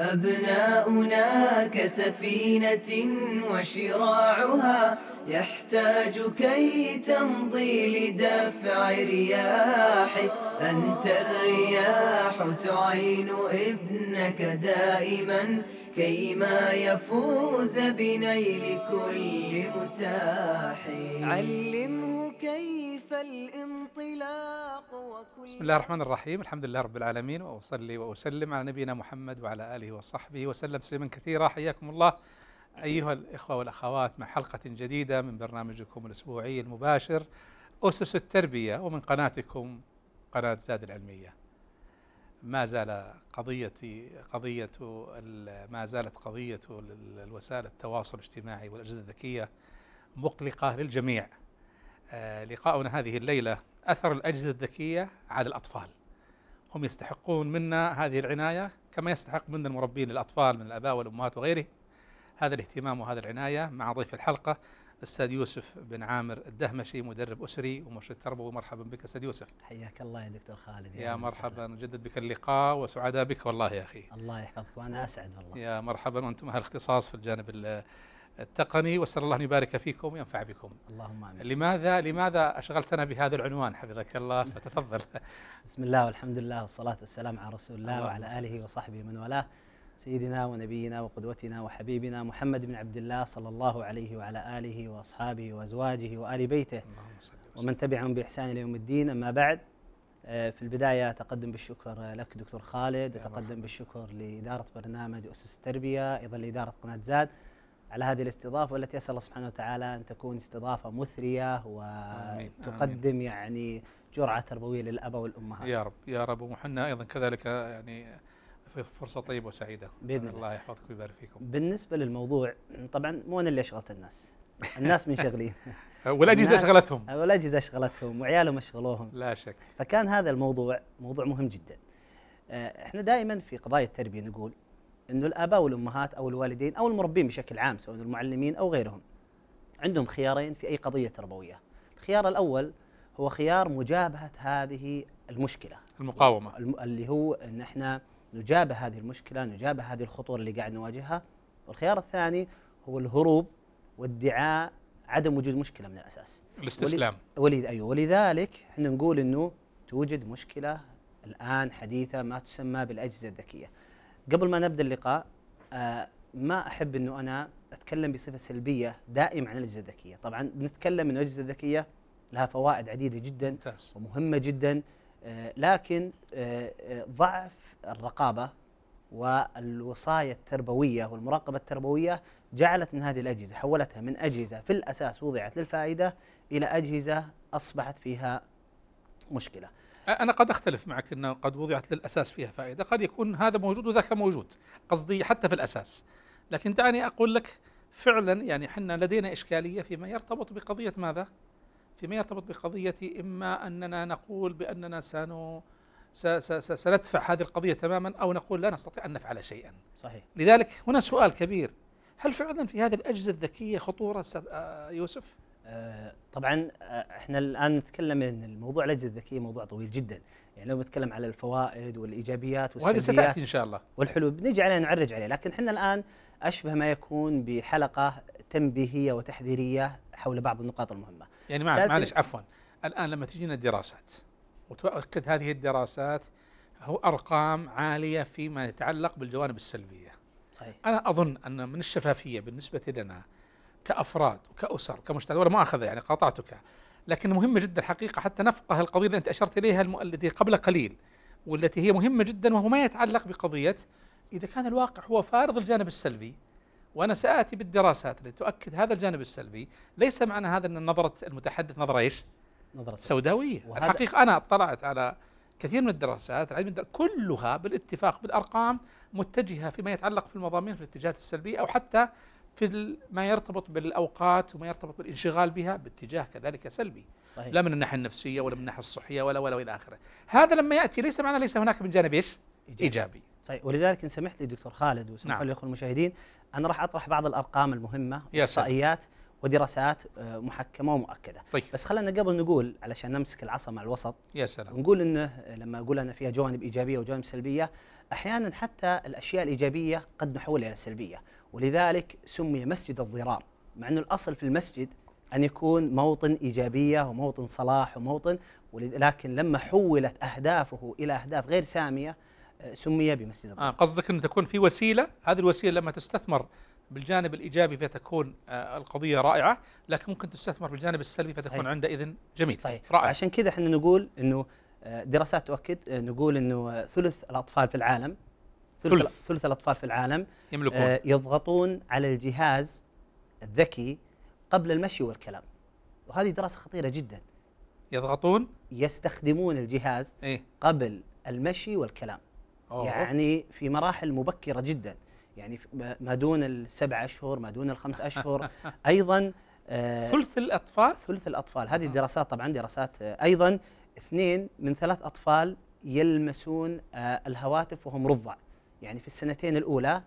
أبناؤنا كسفينة وشراعها يحتاج كي تمضي لدفع رياح أنت الرياح تعين ابنك دائما كيما يفوز بنيل كل متاح علمه كيف الانطلاق وكل بسم الله الرحمن الرحيم الحمد لله رب العالمين وأصلي وأسلم على نبينا محمد وعلى آله وصحبه وسلم تسليما كثيرا حياكم الله أيها الإخوة والأخوات مع حلقة جديدة من برنامجكم الأسبوعي المباشر أسس التربية ومن قناتكم قناة زاد العلمية ما زال قضيتي قضية ما زالت قضية وسائل التواصل الاجتماعي والأجهزة الذكية مقلقة للجميع آه، لقاؤنا هذه الليلة أثر الأجهزة الذكية على الأطفال هم يستحقون منا هذه العناية كما يستحق منا المربين للأطفال من الآباء والأمهات وغيره هذا الاهتمام وهذا العناية مع ضيف الحلقة الأستاذ يوسف بن عامر الدهمشي مدرب أسري ومرشد تربوي مرحبا بك أستاذ يوسف حياك الله يا دكتور خالد يا, يا مرحبا نجدد بك اللقاء وسعداء بك والله يا أخي الله يحفظك وأنا أسعد والله يا مرحبا وأنتم أهل اختصاص في الجانب التقني واسال الله ان يبارك فيكم وينفع بكم. اللهم امين. لماذا لماذا اشغلتنا بهذا العنوان حفظك الله فتفضل. بسم الله والحمد لله والصلاه والسلام على رسول الله وعلى اله وصحبه ومن والاه سيدنا ونبينا وقدوتنا وحبيبنا محمد بن عبد الله صلى الله عليه وعلى اله واصحابه وازواجه وال بيته. ومن تبعهم باحسان الى يوم الدين اما بعد آه، في البداية أتقدم بالشكر لك دكتور خالد أتقدم بالشكر لإدارة برنامج أسس التربية أيضا لإدارة قناة زاد على هذه الاستضافة والتي أسأل الله سبحانه وتعالى أن تكون استضافة مثرية وتقدم آمين. يعني جرعة تربوية للأب والأمهات يا رب يا رب وحنا أيضا كذلك يعني في فرصة طيبة وسعيدة بإذن الله يحفظك ويبارك فيكم بالنسبة للموضوع طبعا مو أنا اللي أشغلت الناس الناس منشغلين والأجهزة أشغلتهم والأجهزة أشغلتهم وعيالهم أشغلوهم لا شك فكان هذا الموضوع موضوع مهم جدا آه، احنا دائما في قضايا التربية نقول انه الاباء والامهات او الوالدين او المربين بشكل عام سواء المعلمين او غيرهم عندهم خيارين في اي قضيه تربويه. الخيار الاول هو خيار مجابهه هذه المشكله. المقاومه. اللي هو ان احنا نجابه هذه المشكله، نجابه هذه الخطوره اللي قاعد نواجهها. والخيار الثاني هو الهروب وادعاء عدم وجود مشكله من الاساس. الاستسلام. ولذ ايوه ولذلك احنا نقول انه توجد مشكله الان حديثه ما تسمى بالاجهزه الذكيه. قبل ما نبدا اللقاء آه، ما احب انه انا اتكلم بصفه سلبيه دائما عن الاجهزه الذكيه، طبعا بنتكلم انه الاجهزه الذكيه لها فوائد عديده جدا ممتاز. ومهمه جدا آه، لكن آه، ضعف الرقابه والوصايه التربويه والمراقبه التربويه جعلت من هذه الاجهزه حولتها من اجهزه في الاساس وضعت للفائده الى اجهزه اصبحت فيها مشكله. أنا قد أختلف معك أنه قد وضعت للأساس فيها فائدة قد يكون هذا موجود وذاك موجود قصدي حتى في الأساس لكن دعني أقول لك فعلا يعني حنا لدينا إشكالية فيما يرتبط بقضية ماذا؟ فيما يرتبط بقضية إما أننا نقول بأننا سنو سندفع هذه القضية تماما أو نقول لا نستطيع أن نفعل شيئا صحيح لذلك هنا سؤال كبير هل فعلا في هذه الأجهزة الذكية خطورة آه، يوسف؟ آه، طبعا آه، احنا الان نتكلم ان الموضوع الاجهزه الذكيه موضوع طويل جدا يعني لو بنتكلم على الفوائد والايجابيات والسلبيات وهذه ستاتي ان شاء الله والحلول بنجي عليها نعرج عليه لكن احنا الان اشبه ما يكون بحلقه تنبيهيه وتحذيريه حول بعض النقاط المهمه يعني معلش عفوا الان لما تجينا الدراسات وتؤكد هذه الدراسات هو ارقام عاليه فيما يتعلق بالجوانب السلبيه صحيح انا اظن ان من الشفافيه بالنسبه لنا كافراد وكاسر كمجتمع ولا مؤاخذه يعني قاطعتك لكن مهمه جدا حقيقه حتى نفقه القضيه التي انت اشرت اليها التي قبل قليل والتي هي مهمه جدا وهو ما يتعلق بقضيه اذا كان الواقع هو فارض الجانب السلبي وانا ساتي بالدراسات التي تؤكد هذا الجانب السلبي ليس معنى هذا ان نظره المتحدث نظره ايش؟ نظره سوداويه الحقيقه انا اطلعت على كثير من الدراسات كلها بالاتفاق بالارقام متجهه فيما يتعلق في المضامين في الاتجاهات السلبيه او حتى في ما يرتبط بالاوقات وما يرتبط بالانشغال بها باتجاه كذلك سلبي صحيح. لا من الناحيه النفسيه ولا من الناحيه الصحيه ولا ولا والى اخره هذا لما ياتي ليس معناه ليس هناك من جانب ايش إيجابي. ايجابي صحيح ولذلك ان سمحت لي دكتور خالد وسمحوا نعم. لي المشاهدين انا راح اطرح بعض الارقام المهمه احصائيات ودراسات آه، محكمه ومؤكده طيب. بس خلينا قبل نقول علشان نمسك العصا مع الوسط يا سلام نقول انه لما اقول انا فيها جوانب ايجابيه وجوانب سلبيه احيانا حتى الاشياء الايجابيه قد نحولها الى سلبيه ولذلك سمي مسجد الضرار مع أنه الأصل في المسجد أن يكون موطن إيجابية وموطن صلاح وموطن لكن لما حولت أهدافه إلى أهداف غير سامية آه، سمي بمسجد الضرار آه قصدك أن تكون في وسيلة هذه الوسيلة لما تستثمر بالجانب الايجابي فتكون آه، القضيه رائعه لكن ممكن تستثمر بالجانب السلبي فتكون صحيح. عندئذ جميل صحيح رائع. عشان كذا احنا نقول انه آه، دراسات تؤكد نقول انه ثلث الاطفال في العالم ثلث ثلث الاطفال في العالم يملكون آه يضغطون على الجهاز الذكي قبل المشي والكلام وهذه دراسه خطيره جدا يضغطون يستخدمون الجهاز إيه؟ قبل المشي والكلام أوه. يعني في مراحل مبكره جدا يعني ما دون السبع اشهر ما دون الخمس اشهر ايضا آه ثلث الاطفال ثلث الاطفال هذه الدراسات آه. طبعا دراسات آه ايضا اثنين من ثلاث اطفال يلمسون آه الهواتف وهم رضع يعني في السنتين الأولى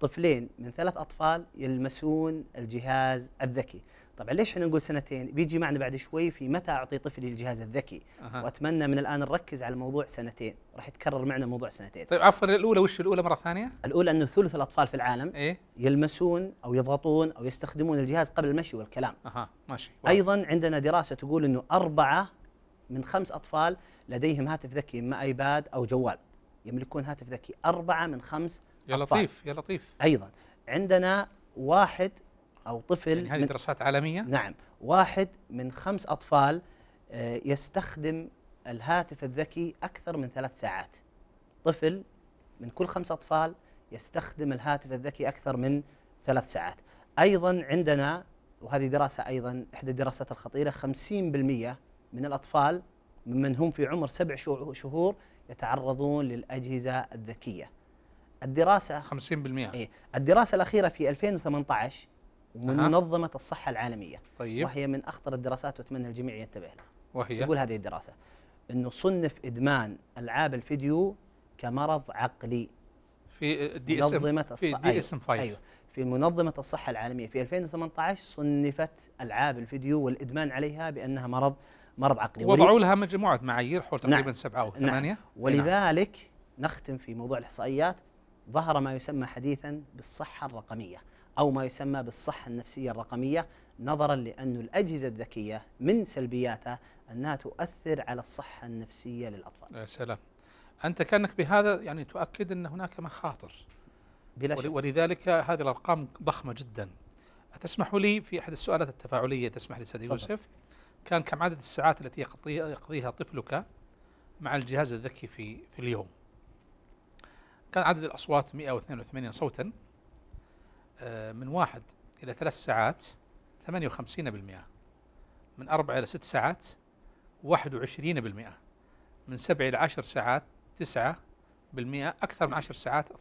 طفلين من ثلاث أطفال يلمسون الجهاز الذكي طبعا ليش احنا نقول سنتين بيجي معنا بعد شوي في متى أعطي طفلي الجهاز الذكي أه. وأتمنى من الآن نركز على موضوع سنتين راح يتكرر معنا موضوع سنتين طيب عفوا الأولى وش الأولى مرة ثانية؟ الأولى أنه ثلث الأطفال في العالم إيه؟ يلمسون أو يضغطون أو يستخدمون الجهاز قبل المشي والكلام أها ماشي واو. أيضا عندنا دراسة تقول أنه أربعة من خمس أطفال لديهم هاتف ذكي إما أيباد أو جوال يملكون هاتف ذكي أربعة من خمس يا أطفال. لطيف يا لطيف أيضا عندنا واحد أو طفل يعني هذه دراسات عالمية نعم واحد من خمس أطفال آه، يستخدم الهاتف الذكي أكثر من ثلاث ساعات طفل من كل خمس أطفال يستخدم الهاتف الذكي أكثر من ثلاث ساعات أيضا عندنا وهذه دراسة أيضا إحدى الدراسات الخطيرة 50% من الأطفال ممن هم في عمر سبع شهور يتعرضون للأجهزة الذكية الدراسة 50% إيه الدراسة الأخيرة في 2018 من أه. منظمة الصحة العالمية طيب وهي من أخطر الدراسات وأتمنى الجميع ينتبه لها وهي تقول هذه الدراسة أنه صنف إدمان ألعاب الفيديو كمرض عقلي في دي اس ام في دي أيوه. اس ام 5 أيوه في منظمة الصحة العالمية في 2018 صنفت ألعاب الفيديو والإدمان عليها بأنها مرض مرض عقلي وضعوا لها مجموعه معايير حول نعم. تقريبا نعم سبعه او نعم. ثمانيه نعم ولذلك نعم نختم في موضوع الاحصائيات ظهر ما يسمى حديثا بالصحه الرقميه او ما يسمى بالصحه النفسيه الرقميه نظرا لأن الأجهزة الذكية من سلبياتها أنها تؤثر على الصحة النفسية للأطفال يا سلام أنت كأنك بهذا يعني تؤكد أن هناك مخاطر بلا شك ولذلك هذه الأرقام ضخمة جدا أتسمح لي في أحد السؤالات التفاعلية تسمح لي سيد يوسف كان كم عدد الساعات التي يقضيها طفلك مع الجهاز الذكي في في اليوم كان عدد الأصوات 182 صوتا آه، من واحد إلى ثلاث ساعات 58% من أربع إلى ست ساعات 21% من سبع إلى عشر ساعات 9% أكثر من عشر ساعات 12%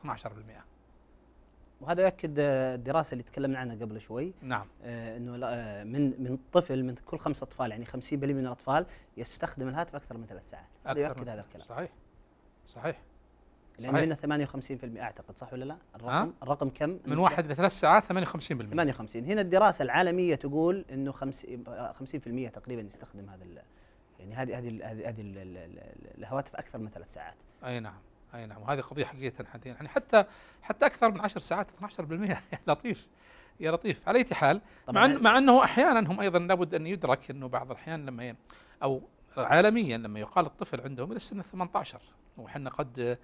وهذا يؤكد الدراسه اللي تكلمنا عنها قبل شوي نعم آه انه آه، من من طفل من كل خمسة اطفال يعني 50% من الاطفال يستخدم الهاتف اكثر من ثلاث ساعات هذا يؤكد هذا الكلام صحيح صحيح لان منا 58% اعتقد صح ولا لا؟ الرقم أه؟ الرقم كم؟ من واحد لثلاث ساعات 58% 58 هنا الدراسه العالميه تقول انه 50 50% آه، تقريبا يستخدم هذا يعني هذه هذه هذه الهواتف اكثر من ثلاث ساعات اي نعم اي نعم وهذه قضيه حقيقه حديث يعني حتى حتى اكثر من 10 ساعات 12% يا يعني لطيف يا لطيف على اي حال مع مع انه احيانا هم ايضا لابد ان يدرك انه بعض الاحيان لما او عالميا لما يقال الطفل عندهم الى سن 18 وحنا قد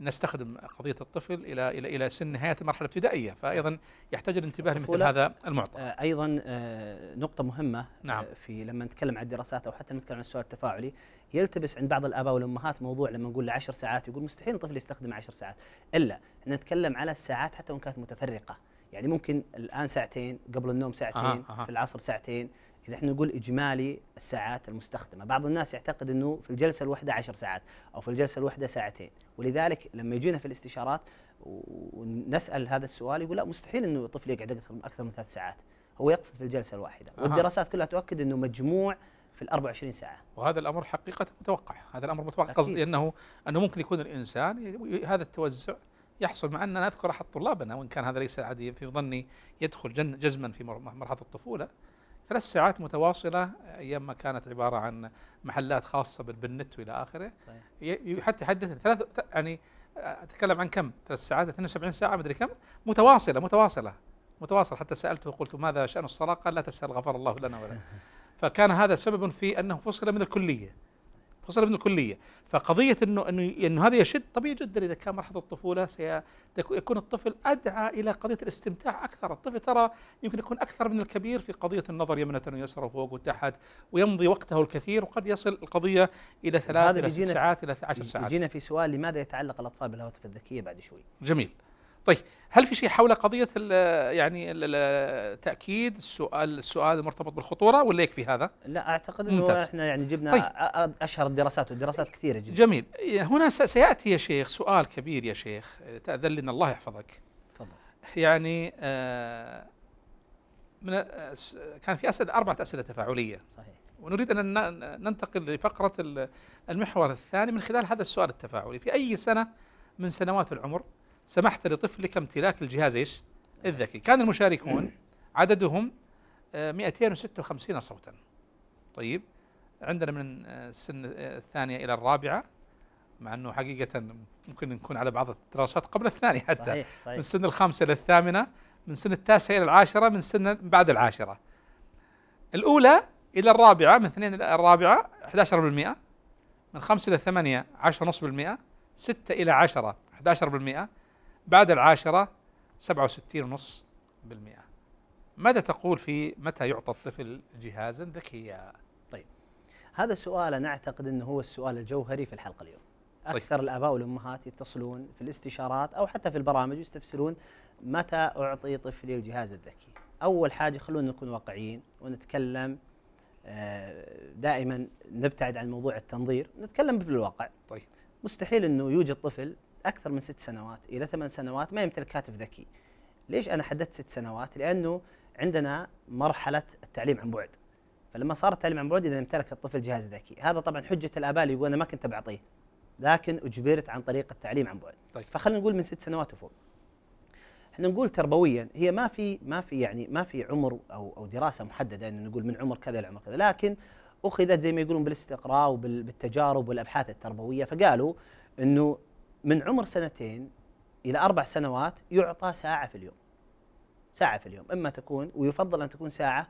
نستخدم قضيه الطفل الى الى الى سن نهايه المرحله الابتدائيه فايضا يحتاج الانتباه لمثل هذا المعطى آه، ايضا آه، نقطه مهمه آه، نعم. في لما نتكلم عن الدراسات او حتى نتكلم عن السؤال التفاعلي يلتبس عند بعض الاباء والامهات موضوع لما نقول له 10 ساعات يقول مستحيل طفل يستخدم 10 ساعات الا نتكلم على الساعات حتى وان كانت متفرقه يعني ممكن الان ساعتين قبل النوم ساعتين أه أه. في العصر ساعتين إذا احنا نقول إجمالي الساعات المستخدمة بعض الناس يعتقد أنه في الجلسة الواحدة عشر ساعات أو في الجلسة الواحدة ساعتين ولذلك لما يجينا في الاستشارات ونسأل هذا السؤال يقول لا مستحيل أنه طفل يقعد أكثر من ثلاث ساعات هو يقصد في الجلسة الواحدة أه. والدراسات كلها تؤكد أنه مجموع في ال 24 ساعة وهذا الأمر حقيقة متوقع هذا الأمر متوقع قصدي أنه أنه ممكن يكون الإنسان هذا التوزع يحصل مع أن نذكر أذكر أحد طلابنا وإن كان هذا ليس عاديا في ظني يدخل جزما في مرحلة الطفولة ثلاث ساعات متواصلة أيام ما كانت عبارة عن محلات خاصة بالنت وإلى آخره صحيح حتى يحدثني ثلاث يعني آه، أتكلم عن كم ثلاث ساعات 72 ساعة مدري كم متواصلة متواصلة متواصل حتى سألته قلت ماذا شأن الصلاة قال لا تسأل غفر الله لنا ولا فكان هذا سبب في أنه فصل من الكلية خصوصا ابن الكليه فقضيه انه انه انه هذا يشد طبيعي جدا اذا كان مرحله الطفوله سيكون الطفل ادعى الى قضيه الاستمتاع اكثر، الطفل ترى يمكن يكون اكثر من الكبير في قضيه النظر يمنه ويسرى وفوق وتحت ويمضي وقته الكثير وقد يصل القضيه الى ثلاث الى ست ساعات الى عشر ساعات. يجينا في سؤال لماذا يتعلق الاطفال بالهواتف الذكيه بعد شوي؟ جميل. طيب هل في شيء حول قضية الـ يعني الـ الـ تأكيد السؤال السؤال المرتبط بالخطورة ولا يكفي هذا؟ لا أعتقد أنه ممتاز. إحنا يعني جبنا طيب. أشهر الدراسات والدراسات كثيرة جدا جميل هنا سيأتي يا شيخ سؤال كبير يا شيخ تأذن لنا الله يحفظك تفضل يعني آه من آه، كان في أسئلة أربعة أسئلة تفاعلية صحيح ونريد أن ننتقل لفقرة المحور الثاني من خلال هذا السؤال التفاعلي في أي سنة من سنوات العمر سمحت لطفلك امتلاك الجهاز ايش؟ الذكي كان المشاركون عددهم 256 آه، صوتا طيب عندنا من آه، السن آه، الثانية إلى الرابعة مع أنه حقيقة ممكن نكون على بعض الدراسات قبل الثانية حتى صحيح صحيح من سن الخامسة إلى الثامنة من سن التاسعة إلى العاشرة من سن بعد العاشرة الأولى إلى الرابعة من اثنين إلى الرابعة 11% من خمسة إلى ثمانية 10.5% ستة إلى عشرة 11% بعد العاشرة 67.5% ماذا تقول في متى يعطى الطفل جهازا ذكيا؟ طيب هذا السؤال انا اعتقد انه هو السؤال الجوهري في الحلقه اليوم. طيب. اكثر طيب. الاباء والامهات يتصلون في الاستشارات او حتى في البرامج يستفسرون متى اعطي طفلي الجهاز الذكي؟ اول حاجه خلونا نكون واقعيين ونتكلم آه، دائما نبتعد عن موضوع التنظير، نتكلم بالواقع. طيب مستحيل انه يوجد طفل اكثر من ست سنوات الى ثمان سنوات ما يمتلك هاتف ذكي. ليش انا حددت ست سنوات؟ لانه عندنا مرحله التعليم عن بعد. فلما صار التعليم عن بعد اذا امتلك الطفل جهاز ذكي، هذا طبعا حجه الاباء اللي يقول انا ما كنت بعطيه. لكن اجبرت عن طريق التعليم عن بعد. طيب. فخلينا نقول من ست سنوات وفوق. احنا نقول تربويا هي ما في ما في يعني ما في عمر او او دراسه محدده انه نقول من عمر كذا لعمر كذا، لكن اخذت زي ما يقولون بالاستقراء وبالتجارب والابحاث التربويه فقالوا انه من عمر سنتين إلى أربع سنوات يعطى ساعة في اليوم ساعة في اليوم إما تكون ويفضل أن تكون ساعة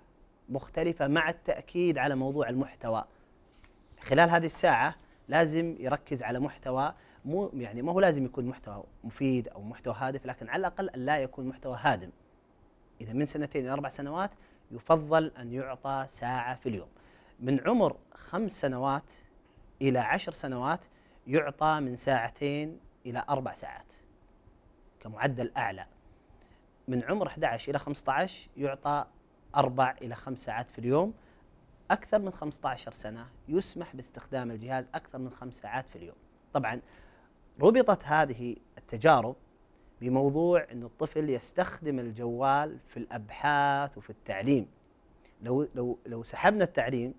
مختلفة مع التأكيد على موضوع المحتوى خلال هذه الساعة لازم يركز على محتوى مو يعني ما هو لازم يكون محتوى مفيد أو محتوى هادف لكن على الأقل لا يكون محتوى هادم إذا من سنتين إلى أربع سنوات يفضل أن يعطى ساعة في اليوم من عمر خمس سنوات إلى عشر سنوات يعطى من ساعتين إلى أربع ساعات كمعدل أعلى من عمر 11 إلى 15 يعطى أربع إلى خمس ساعات في اليوم أكثر من 15 سنة يسمح باستخدام الجهاز أكثر من خمس ساعات في اليوم طبعا ربطت هذه التجارب بموضوع أن الطفل يستخدم الجوال في الأبحاث وفي التعليم لو, لو, لو سحبنا التعليم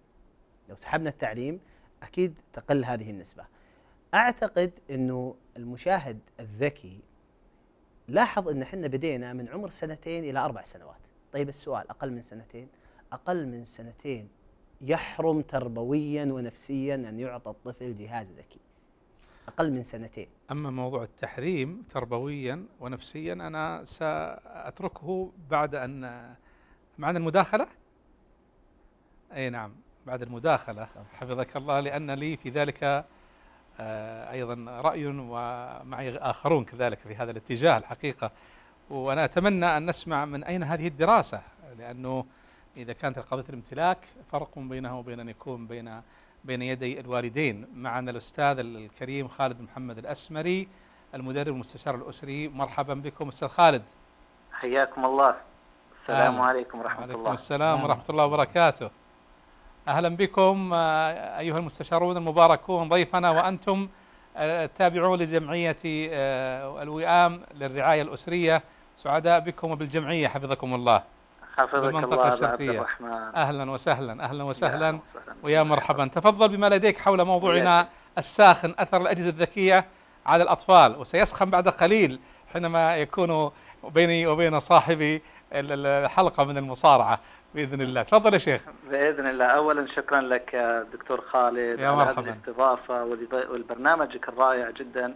لو سحبنا التعليم أكيد تقل هذه النسبة أعتقد أنه المشاهد الذكي لاحظ ان احنا بدينا من عمر سنتين الى اربع سنوات طيب السؤال اقل من سنتين اقل من سنتين يحرم تربويا ونفسيا ان يعطى الطفل جهاز ذكي اقل من سنتين اما موضوع التحريم تربويا ونفسيا انا ساتركه بعد ان معنا المداخله اي نعم بعد المداخله حفظك الله لان لي في ذلك آه، أيضا رأي ومعي آخرون كذلك في هذا الاتجاه الحقيقة وأنا أتمنى أن نسمع من أين هذه الدراسة لأنه إذا كانت قضية الامتلاك فرق بينها وبين أن يكون بين بين يدي الوالدين معنا الأستاذ الكريم خالد محمد الأسمري المدرب المستشار الأسري مرحبا بكم أستاذ خالد حياكم الله السلام آه. عليكم ورحمة الله السلام ورحمة الله وبركاته أهلا بكم آه، أيها المستشارون المباركون ضيفنا وأنتم آه، تابعون لجمعية آه، الوئام للرعاية الأسرية سعداء بكم وبالجمعية حفظكم الله حفظك الله عبد الرحمن أهلا وسهلا أهلا وسهلا ويا مرحبا تفضل بما لديك حول موضوعنا الساخن أثر الأجهزة الذكية على الأطفال وسيسخن بعد قليل حينما يكون بيني وبين صاحبي الحلقة من المصارعة باذن الله تفضل يا شيخ باذن الله اولا شكرا لك دكتور خالد يا مرحبا. على هذه الاستضافه ولبرنامجك الرائع جدا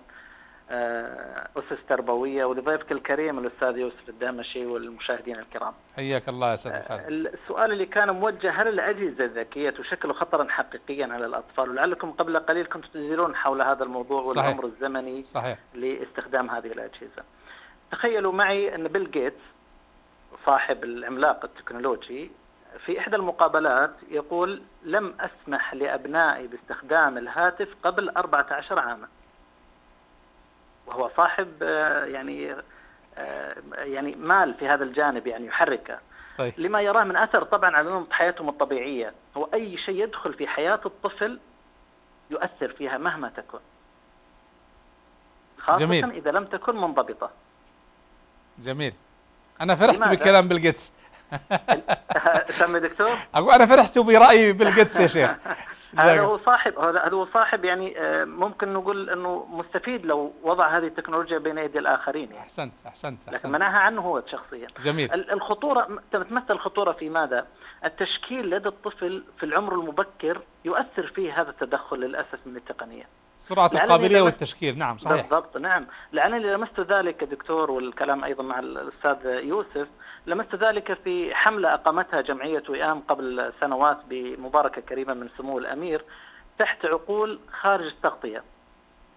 آه، اسس تربويه ولضيفك الكريم الاستاذ يوسف الدهمشي والمشاهدين الكرام. حياك الله يا استاذ خالد. آه، السؤال اللي كان موجه هل الاجهزه الذكيه تشكل خطرا حقيقيا على الاطفال؟ ولعلكم قبل قليل كنتم تزيلون حول هذا الموضوع صحيح. والعمر الزمني صحيح. لاستخدام هذه الاجهزه. تخيلوا معي ان بيل جيتس صاحب العملاق التكنولوجي في إحدى المقابلات يقول لم أسمح لأبنائي باستخدام الهاتف قبل 14 عاما وهو صاحب آه، يعني آه، يعني مال في هذا الجانب يعني يحركه طيب. لما يراه من أثر طبعا على نمط حياتهم الطبيعية هو أي شيء يدخل في حياة الطفل يؤثر فيها مهما تكن خاصة جميل. إذا لم تكن منضبطة جميل انا فرحت بكلام بيل جيتس سمي دكتور اقول انا فرحت براي بيل جيتس يا شيخ هذا هو صاحب هذا هو صاحب يعني آه، ممكن نقول انه مستفيد لو وضع هذه التكنولوجيا بين يدي الاخرين يعني. احسنت احسنت لكن مناها عنه هو شخصيا جميل الخطوره تتمثل الخطوره في ماذا؟ التشكيل لدى الطفل في العمر المبكر يؤثر فيه هذا التدخل للاسف من التقنيه سرعة القابلية والتشكيل نعم صحيح بالضبط نعم لأنني لمست ذلك دكتور والكلام أيضا مع الأستاذ يوسف لمست ذلك في حملة أقامتها جمعية وئام قبل سنوات بمباركة كريمة من سمو الأمير تحت عقول خارج التغطية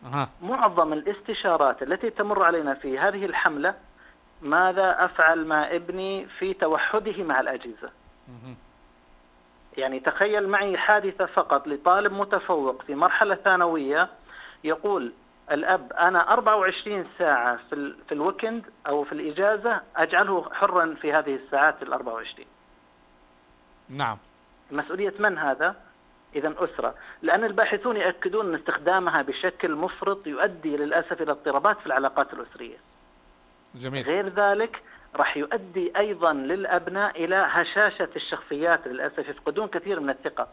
أه. معظم الاستشارات التي تمر علينا في هذه الحملة ماذا أفعل مع ابني في توحده مع الأجهزة يعني تخيل معي حادثة فقط لطالب متفوق في مرحلة ثانوية يقول الأب أنا 24 ساعة في, في الويكند أو في الإجازة أجعله حرا في هذه الساعات ال 24 نعم مسؤولية من هذا؟ إذا أسرة لأن الباحثون يؤكدون أن استخدامها بشكل مفرط يؤدي للأسف إلى اضطرابات في العلاقات الأسرية جميل غير ذلك راح يؤدي ايضا للابناء الى هشاشه الشخصيات للاسف يفقدون كثير من الثقه.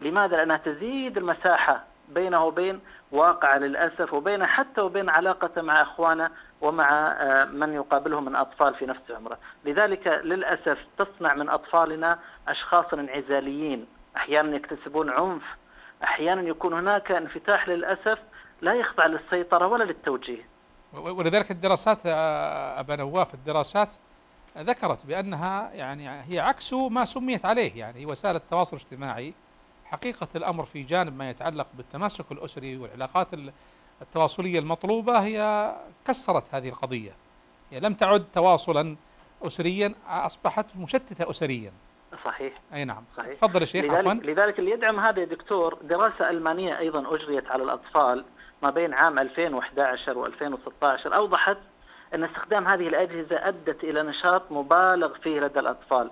لماذا؟ لانها تزيد المساحه بينه وبين واقع للاسف وبين حتى وبين علاقته مع اخوانه ومع آه، من يقابله من اطفال في نفس عمره، لذلك للاسف تصنع من اطفالنا اشخاصا انعزاليين، احيانا يكتسبون عنف، احيانا يكون هناك انفتاح للاسف لا يخضع للسيطره ولا للتوجيه. ولذلك الدراسات آه، أبا نواف الدراسات ذكرت بأنها يعني هي عكس ما سميت عليه يعني وسائل التواصل الاجتماعي حقيقة الأمر في جانب ما يتعلق بالتماسك الأسري والعلاقات التواصلية المطلوبة هي كسرت هذه القضية هي لم تعد تواصلا أسريا أصبحت مشتتة أسريا صحيح اي نعم صحيح تفضل يا شيخ لذلك, عفواً. لذلك اللي يدعم هذا يا دكتور دراسه المانيه ايضا اجريت على الاطفال ما بين عام 2011 و2016 أوضحت أن استخدام هذه الأجهزة أدت إلى نشاط مبالغ فيه لدى الأطفال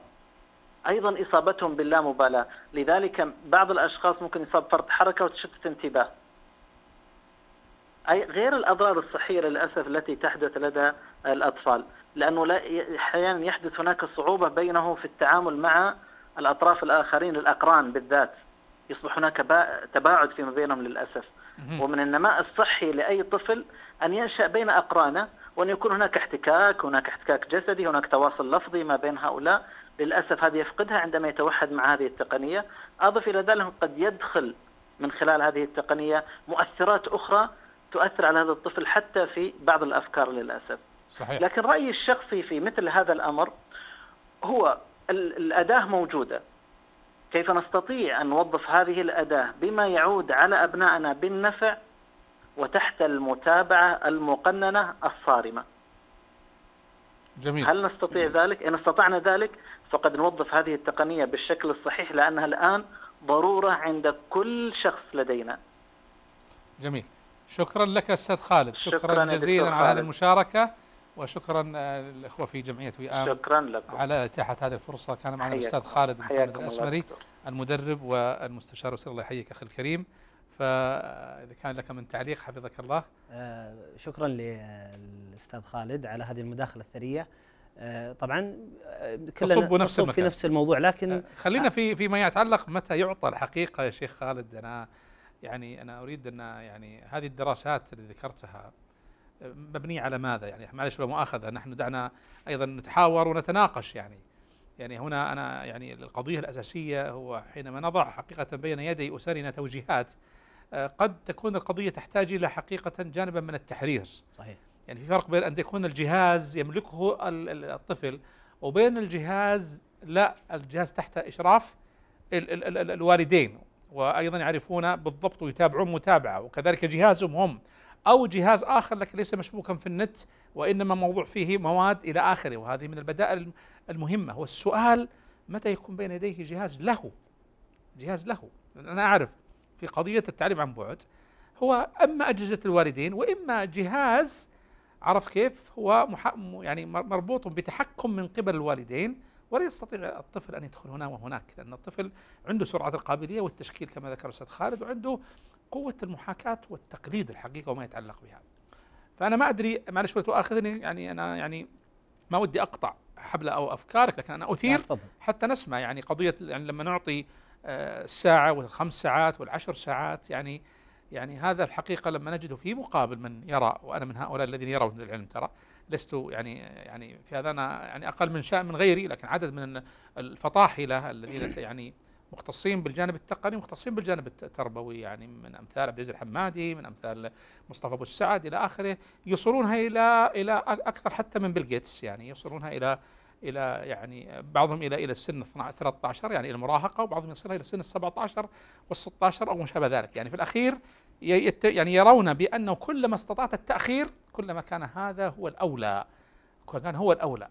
أيضا إصابتهم باللامبالاة لذلك بعض الأشخاص ممكن يصاب فرط حركة وتشتت انتباه أي غير الأضرار الصحية للأسف التي تحدث لدى الأطفال لأنه لا أحيانا يحدث هناك صعوبة بينه في التعامل مع الأطراف الآخرين الأقران بالذات يصبح هناك تباعد فيما بينهم للأسف ومن النماء الصحي لأي طفل أن ينشأ بين أقرانه وأن يكون هناك احتكاك هناك احتكاك جسدي هناك تواصل لفظي ما بين هؤلاء للأسف هذه يفقدها عندما يتوحد مع هذه التقنية أضف إلى ذلك قد يدخل من خلال هذه التقنية مؤثرات أخرى تؤثر على هذا الطفل حتى في بعض الأفكار للأسف صحيح. لكن رأيي الشخصي في مثل هذا الأمر هو الأداة موجودة كيف نستطيع أن نوظف هذه الأداة بما يعود على أبنائنا بالنفع وتحت المتابعة المقننة الصارمة جميل. هل نستطيع ذلك؟ إن استطعنا ذلك فقد نوظف هذه التقنية بالشكل الصحيح لأنها الآن ضرورة عند كل شخص لدينا جميل شكرا لك أستاذ خالد شكرا, شكرا جزيلا على هذه المشاركة وشكرا الإخوة آه، في جمعية وئام شكرا لكم على إتاحة هذه الفرصة كان معنا الأستاذ خالد محمد الأسمري المدرب والمستشار وسير الله يحييك أخي الكريم فإذا آه، كان لك من تعليق حفظك الله آه، شكرا للأستاذ خالد على هذه المداخلة الثرية طبعا كلنا تصب نفس في نفس الموضوع لكن خلينا في فيما يتعلق متى يعطى الحقيقة يا شيخ خالد أنا يعني أنا أريد أن يعني هذه الدراسات اللي ذكرتها مبنية على ماذا يعني معلش بلا مؤاخذة نحن دعنا أيضا نتحاور ونتناقش يعني يعني هنا أنا يعني القضية الأساسية هو حينما نضع حقيقة بين يدي أسرنا توجيهات آه، قد تكون القضية تحتاج إلى حقيقة جانبا من التحرير صحيح يعني في فرق بين أن يكون الجهاز يملكه الطفل وبين الجهاز لا الجهاز تحت إشراف الوالدين وأيضا يعرفون بالضبط ويتابعون متابعة وكذلك جهازهم هم أو جهاز آخر لكن ليس مشبوكا في النت وإنما موضوع فيه مواد إلى آخره وهذه من البدائل المهمة والسؤال متى يكون بين يديه جهاز له جهاز له أنا أعرف في قضية التعليم عن بعد هو اما اجهزه الوالدين واما جهاز عرفت كيف هو يعني مربوط بتحكم من قبل الوالدين ولا يستطيع الطفل أن يدخل هنا وهناك لأن الطفل عنده سرعة القابلية والتشكيل كما ذكر الأستاذ خالد وعنده قوة المحاكاة والتقليد الحقيقة وما يتعلق بها فأنا ما أدري معلش لو تؤاخذني يعني أنا يعني ما ودي أقطع حبل أو أفكارك لكن أنا أثير حتى نسمع يعني قضية يعني لما نعطي آه، الساعة والخمس ساعات والعشر ساعات يعني يعني هذا الحقيقة لما نجده في مقابل من يرى وأنا من هؤلاء الذين يرون العلم ترى لست يعني يعني في هذا انا يعني اقل من شأن من غيري لكن عدد من الفطاحله الذين يعني مختصين بالجانب التقني مختصين بالجانب التربوي يعني من امثال عبد العزيز الحمادي من امثال مصطفى ابو السعد الى اخره يوصلونها الى الى اكثر حتى من بيل جيتس يعني يوصلونها الى الى يعني بعضهم الى الى السن 13 يعني الى المراهقه وبعضهم يصلها الى سن ال 17 وال 16 او ما شابه ذلك يعني في الاخير يعني يرون بأنه كلما استطعت التأخير كلما كان هذا هو الأولى كان هو الأولى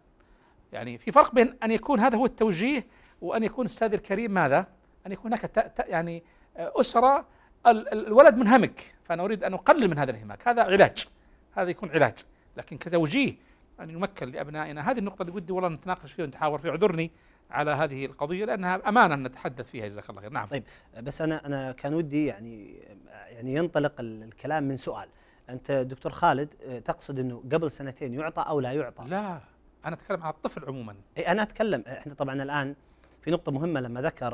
يعني في فرق بين أن يكون هذا هو التوجيه وأن يكون الأستاذ الكريم ماذا؟ أن يكون هناك يعني آه، أسرة الولد منهمك فأنا أريد أن أقلل من هذا الانهماك هذا علاج هذا يكون علاج لكن كتوجيه أن يمكن لأبنائنا هذه النقطة اللي ودي والله نتناقش فيها ونتحاور فيها اعذرني على هذه القضية لأنها أمانة نتحدث فيها جزاك الله خير نعم طيب بس أنا أنا كان ودي يعني يعني ينطلق الكلام من سؤال أنت دكتور خالد تقصد أنه قبل سنتين يعطى أو لا يعطى لا أنا أتكلم عن الطفل عموما أي أنا أتكلم إحنا طبعا الآن في نقطة مهمة لما ذكر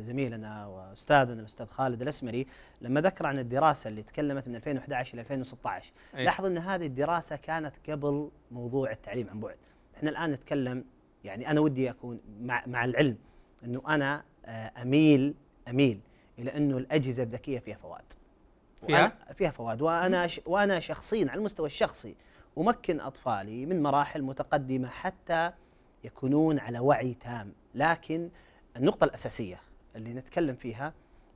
زميلنا واستاذنا الاستاذ خالد الاسمري لما ذكر عن الدراسة اللي تكلمت من 2011 الى 2016 أيه. لاحظ ان هذه الدراسة كانت قبل موضوع التعليم عن بعد احنا الان نتكلم يعني انا ودي اكون مع, مع العلم انه انا آه، اميل اميل الى انه الاجهزه الذكيه فيها فوائد فيها فيها فوائد وانا وانا شخصيا على المستوى الشخصي امكن اطفالي من مراحل متقدمه حتى يكونون على وعي تام لكن النقطه الاساسيه اللي نتكلم فيها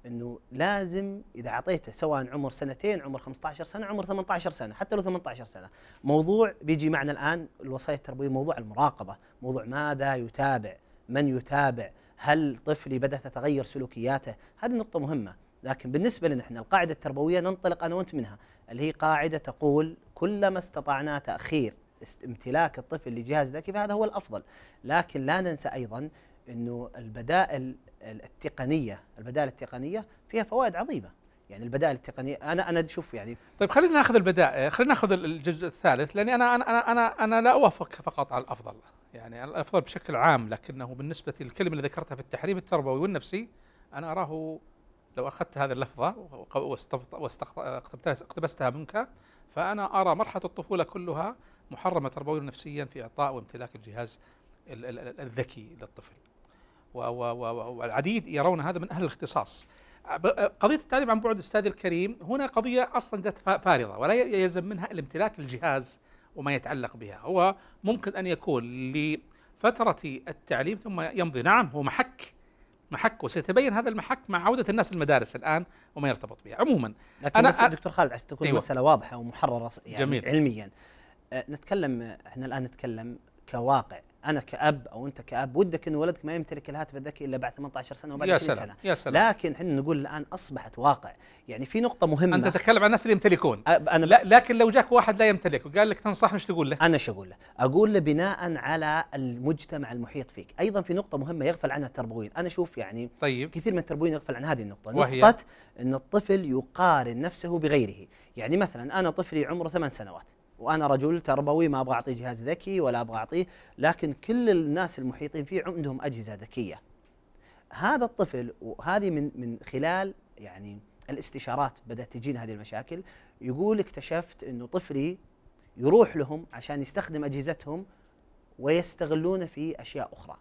انه لازم اذا اعطيته سواء عمر سنتين عمر 15 سنه عمر 18 سنه حتى لو 18 سنه موضوع بيجي معنا الان الوصايا التربويه موضوع المراقبه موضوع ماذا يتابع من يتابع هل طفلي بدات تتغير سلوكياته هذه نقطه مهمه لكن بالنسبه لنا احنا القاعده التربويه ننطلق انا وانت منها اللي هي قاعده تقول كلما استطعنا تاخير امتلاك الطفل لجهاز ذكي فهذا هو الافضل لكن لا ننسى ايضا انه البدائل التقنيه البدائل التقنيه فيها فوائد عظيمه يعني البدائل التقنيه انا انا شوف يعني طيب خلينا ناخذ البدائل خلينا ناخذ الجزء الثالث لاني انا انا انا انا لا اوافق فقط على الافضل يعني الافضل بشكل عام لكنه بالنسبه للكلمه اللي ذكرتها في التحريم التربوي والنفسي انا اراه لو اخذت هذه اللفظه واقتبستها منك فانا ارى مرحله الطفوله كلها محرمه تربويا نفسيا في اعطاء وامتلاك الجهاز الذكي للطفل والعديد يرون هذا من أهل الاختصاص قضية التعليم عن بعد أستاذي الكريم هنا قضية أصلا جت فارضة ولا يلزم منها الامتلاك الجهاز وما يتعلق بها هو ممكن أن يكون لفترة التعليم ثم يمضي نعم هو محك محك وسيتبين هذا المحك مع عودة الناس للمدارس الآن وما يرتبط بها عموما لكن أنا بس دكتور خالد عشان تكون أيوة. المسألة واضحة ومحررة يعني جميل. علميا أه نتكلم احنا الآن نتكلم كواقع انا كاب او انت كاب ودك ان ولدك ما يمتلك الهاتف الذكي الا بعد 18 سنه وبعد 20 سنه يا سلام. لكن احنا نقول الان اصبحت واقع يعني في نقطه مهمه انت تتكلم عن الناس اللي يمتلكون أنا لا لكن لو جاك واحد لا يمتلك وقال لك تنصحني ايش تقول له انا شو اقول له اقول له بناء على المجتمع المحيط فيك ايضا في نقطه مهمه يغفل عنها التربويين انا اشوف يعني طيب. كثير من التربويين يغفل عن هذه النقطه وهي. نقطه ان الطفل يقارن نفسه بغيره يعني مثلا انا طفلي عمره ثمان سنوات وانا رجل تربوي ما ابغى اعطيه جهاز ذكي ولا ابغى اعطيه لكن كل الناس المحيطين فيه عندهم اجهزه ذكيه هذا الطفل وهذه من من خلال يعني الاستشارات بدات تجينا هذه المشاكل يقول اكتشفت انه طفلي يروح لهم عشان يستخدم اجهزتهم ويستغلونه في اشياء اخرى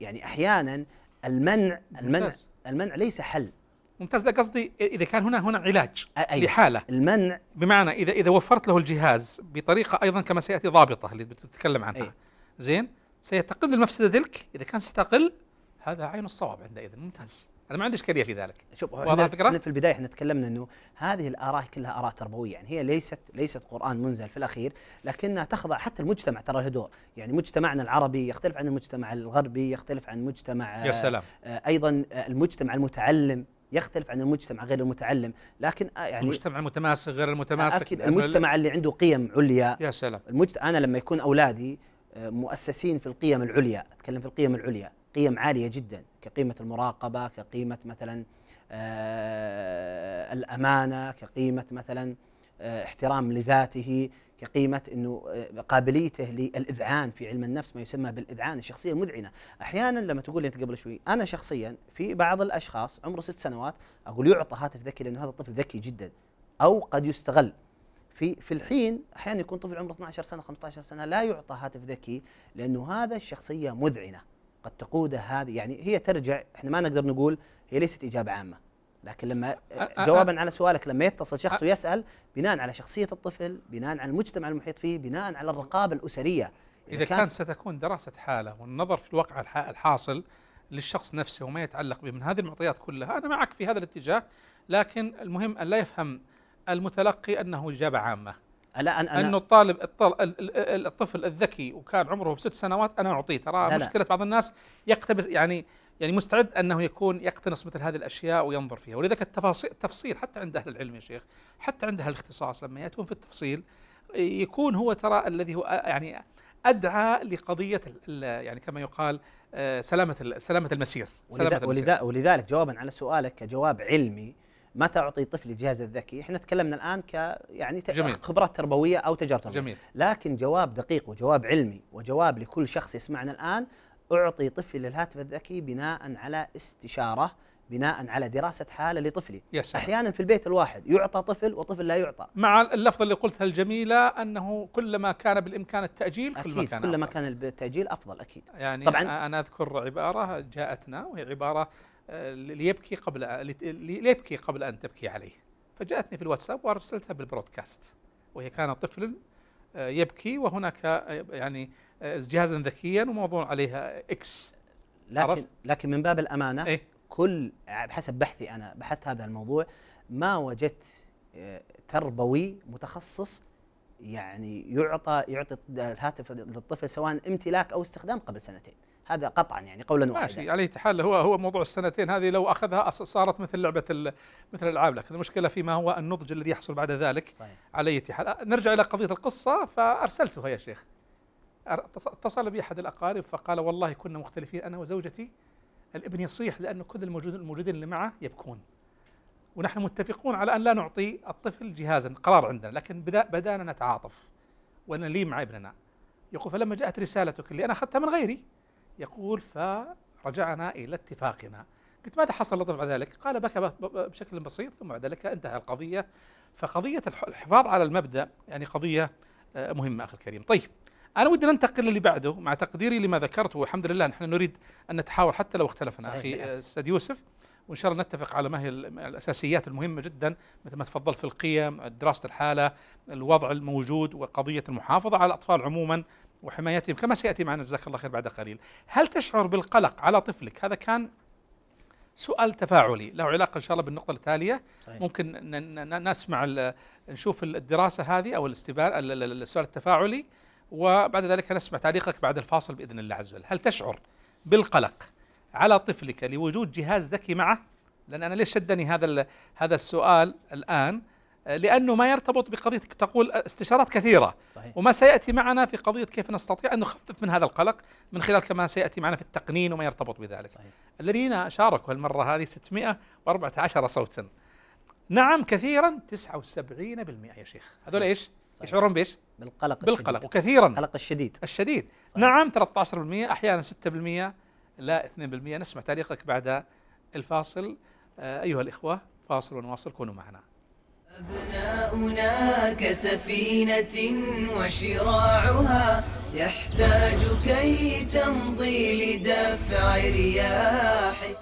يعني احيانا المنع المنع المنع ليس حل ممتاز لا قصدي اذا كان هنا هنا علاج أيوة. لحاله المنع بمعنى اذا اذا وفرت له الجهاز بطريقه ايضا كما سياتي ضابطه اللي بتتكلم عنها أيوة. زين سيتقل المفسده تلك اذا كان ستقل هذا عين الصواب عندئذ ممتاز انا ما عندي اشكاليه في ذلك شوف واضح الفكره؟ احنا في البدايه احنا تكلمنا انه هذه الاراء كلها اراء تربويه يعني هي ليست ليست قران منزل في الاخير لكنها تخضع حتى المجتمع ترى له دور، يعني مجتمعنا العربي يختلف عن المجتمع الغربي، يختلف عن مجتمع يا سلام آه، ايضا آه، المجتمع المتعلم يختلف عن المجتمع غير المتعلم لكن آه، يعني المجتمع المتماسك غير المتماسك اكيد المجتمع اللي عنده قيم عليا يا سلام المجت... انا لما يكون اولادي آه، مؤسسين في القيم العليا اتكلم في القيم العليا قيم عاليه جدا كقيمه المراقبه كقيمه مثلا آه، الامانه كقيمه مثلا احترام لذاته كقيمه انه آه، قابليته للاذعان في علم النفس ما يسمى بالاذعان الشخصيه المذعنه، احيانا لما تقول انت قبل شوي انا شخصيا في بعض الاشخاص عمره ست سنوات اقول يعطى هاتف ذكي لانه هذا الطفل ذكي جدا او قد يستغل في في الحين احيانا يكون طفل عمره 12 سنه 15 سنه لا يعطى هاتف ذكي لانه هذا الشخصيه مذعنه قد تقوده هذه يعني هي ترجع احنا ما نقدر نقول هي ليست اجابه عامه لكن لما جوابا على سؤالك لما يتصل شخص ويسال بناء على شخصيه الطفل بناء على المجتمع المحيط فيه بناء على الرقابه الاسريه اذا, إذا كان, كان ستكون دراسه حاله والنظر في الواقع الحاصل للشخص نفسه وما يتعلق به من هذه المعطيات كلها انا معك في هذا الاتجاه لكن المهم ان لا يفهم المتلقي انه اجابه عامه لا أنا انه الطالب الطفل الذكي وكان عمره ست سنوات انا اعطيه ترى مشكله لا. بعض الناس يقتبس يعني يعني مستعد أنه يكون يقتنص مثل هذه الأشياء وينظر فيها ولذلك التفاصيل التفصيل حتى عند أهل العلم يا شيخ حتى عند أهل الاختصاص لما يأتون في التفصيل يكون هو ترى الذي هو يعني أدعى لقضية يعني كما يقال آه، سلامة سلامة المسير سلامة ولذا ولذلك جوابا على سؤالك كجواب علمي ما تعطي طفل الجهاز الذكي احنا تكلمنا الان ك يعني جميل. خبرات تربويه او تجارب تربويه جميل. لكن جواب دقيق وجواب علمي وجواب لكل شخص يسمعنا الان أعطي طفلي الهاتف الذكي بناء على استشارة بناء على دراسة حالة لطفلي يسأل. أحيانا في البيت الواحد يعطى طفل وطفل لا يعطى مع اللفظة اللي قلتها الجميلة أنه كلما كان بالإمكان التأجيل أكيد كلما كان, كلما كان التأجيل أفضل أكيد يعني طبعا أنا أذكر عبارة جاءتنا وهي عبارة آه، ليبكي قبل ليبكي قبل أن تبكي عليه فجاءتني في الواتساب وأرسلتها بالبرودكاست وهي كان طفل آه، يبكي وهناك آه، يعني آه، جهازا ذكيا وموضوع عليها اكس لكن لكن من باب الامانه إيه؟ كل بحسب بحثي انا بحثت هذا الموضوع ما وجدت تربوي متخصص يعني يعطى يعطي الهاتف للطفل سواء امتلاك او استخدام قبل سنتين هذا قطعا يعني قولا واحدا ماشي على حال هو هو موضوع السنتين هذه لو اخذها صارت مثل لعبه مثل الالعاب لكن المشكله فيما هو النضج الذي يحصل بعد ذلك صحيح. على حال نرجع الى قضيه القصه فارسلتها يا شيخ اتصل بي احد الاقارب فقال والله كنا مختلفين انا وزوجتي الابن يصيح لانه كل الموجودين الموجودين اللي معه يبكون ونحن متفقون على ان لا نعطي الطفل جهازا قرار عندنا لكن بدا بدانا نتعاطف لي مع ابننا يقول فلما جاءت رسالتك اللي انا اخذتها من غيري يقول فرجعنا إلى اتفاقنا قلت ماذا حصل لطف بعد ذلك قال بكى بشكل بسيط ثم بعد ذلك انتهى القضية فقضية الحفاظ على المبدأ يعني قضية آه، مهمة أخي الكريم طيب أنا ودي ننتقل للي بعده مع تقديري لما ذكرته والحمد لله نحن نريد أن نتحاور حتى لو اختلفنا أخي أستاذ يوسف وان شاء الله نتفق على ما هي الاساسيات المهمه جدا مثل ما تفضلت في القيم، دراسه الحاله، الوضع الموجود وقضيه المحافظه على الاطفال عموما وحمايتهم كما سيأتي معنا جزاك الله خير بعد قليل هل تشعر بالقلق على طفلك هذا كان سؤال تفاعلي له علاقة إن شاء الله بالنقطة التالية صحيح. طيب. ممكن نسمع نشوف الدراسة هذه أو الاستبان السؤال التفاعلي وبعد ذلك نسمع تعليقك بعد الفاصل بإذن الله عز وجل هل تشعر بالقلق على طفلك لوجود جهاز ذكي معه لأن أنا ليش شدني هذا هذا السؤال الآن لأنه ما يرتبط بقضية تقول استشارات كثيرة صحيح. وما سيأتي معنا في قضية كيف نستطيع أن نخفف من هذا القلق من خلال كما سيأتي معنا في التقنين وما يرتبط بذلك صحيح. الذين شاركوا المرة هذه 614 صوتا نعم كثيرا 79% يا شيخ هذول إيش؟ صحيح. يشعرون بإيش؟ بالقلق بالقلق الشديد. كثيرا القلق الشديد الشديد صحيح. نعم 13% أحيانا 6% لا 2% نسمع تعليقك بعد الفاصل آه، أيها الإخوة فاصل ونواصل كونوا معنا أبناؤنا كسفينة وشراعها يحتاج كي تمضي لدفع رياح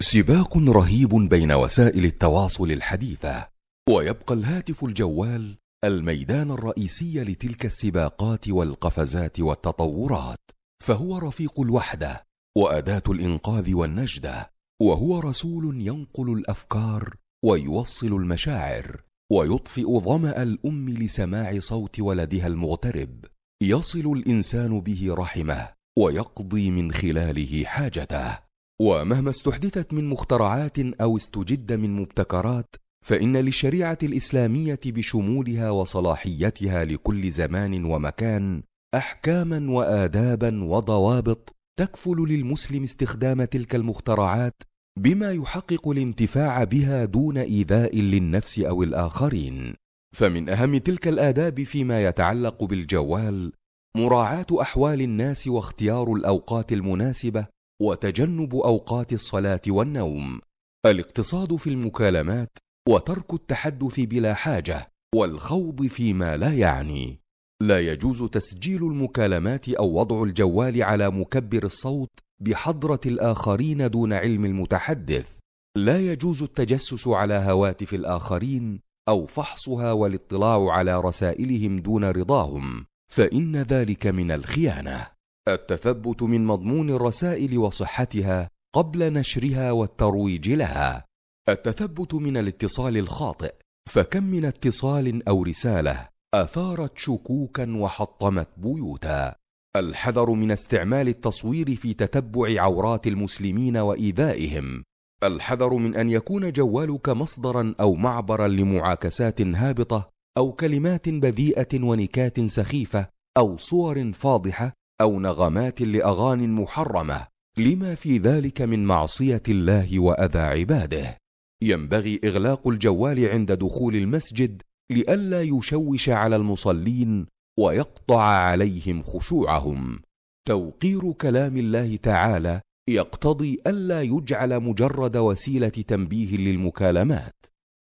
سباق رهيب بين وسائل التواصل الحديثة ويبقى الهاتف الجوال الميدان الرئيسي لتلك السباقات والقفزات والتطورات فهو رفيق الوحدة وأداة الإنقاذ والنجدة وهو رسول ينقل الأفكار ويوصل المشاعر ويطفئ ظما الام لسماع صوت ولدها المغترب يصل الانسان به رحمه ويقضي من خلاله حاجته ومهما استحدثت من مخترعات او استجد من مبتكرات فان للشريعه الاسلاميه بشمولها وصلاحيتها لكل زمان ومكان احكاما وادابا وضوابط تكفل للمسلم استخدام تلك المخترعات بما يحقق الانتفاع بها دون ايذاء للنفس او الاخرين فمن اهم تلك الاداب فيما يتعلق بالجوال مراعاه احوال الناس واختيار الاوقات المناسبه وتجنب اوقات الصلاه والنوم الاقتصاد في المكالمات وترك التحدث بلا حاجه والخوض فيما لا يعني لا يجوز تسجيل المكالمات او وضع الجوال على مكبر الصوت بحضره الاخرين دون علم المتحدث لا يجوز التجسس على هواتف الاخرين او فحصها والاطلاع على رسائلهم دون رضاهم فان ذلك من الخيانه التثبت من مضمون الرسائل وصحتها قبل نشرها والترويج لها التثبت من الاتصال الخاطئ فكم من اتصال او رساله اثارت شكوكا وحطمت بيوتا الحذر من استعمال التصوير في تتبع عورات المسلمين وايذائهم الحذر من ان يكون جوالك مصدرا او معبرا لمعاكسات هابطه او كلمات بذيئه ونكات سخيفه او صور فاضحه او نغمات لاغان محرمه لما في ذلك من معصيه الله واذى عباده ينبغي اغلاق الجوال عند دخول المسجد لئلا يشوش على المصلين ويقطع عليهم خشوعهم توقير كلام الله تعالى يقتضي الا يجعل مجرد وسيله تنبيه للمكالمات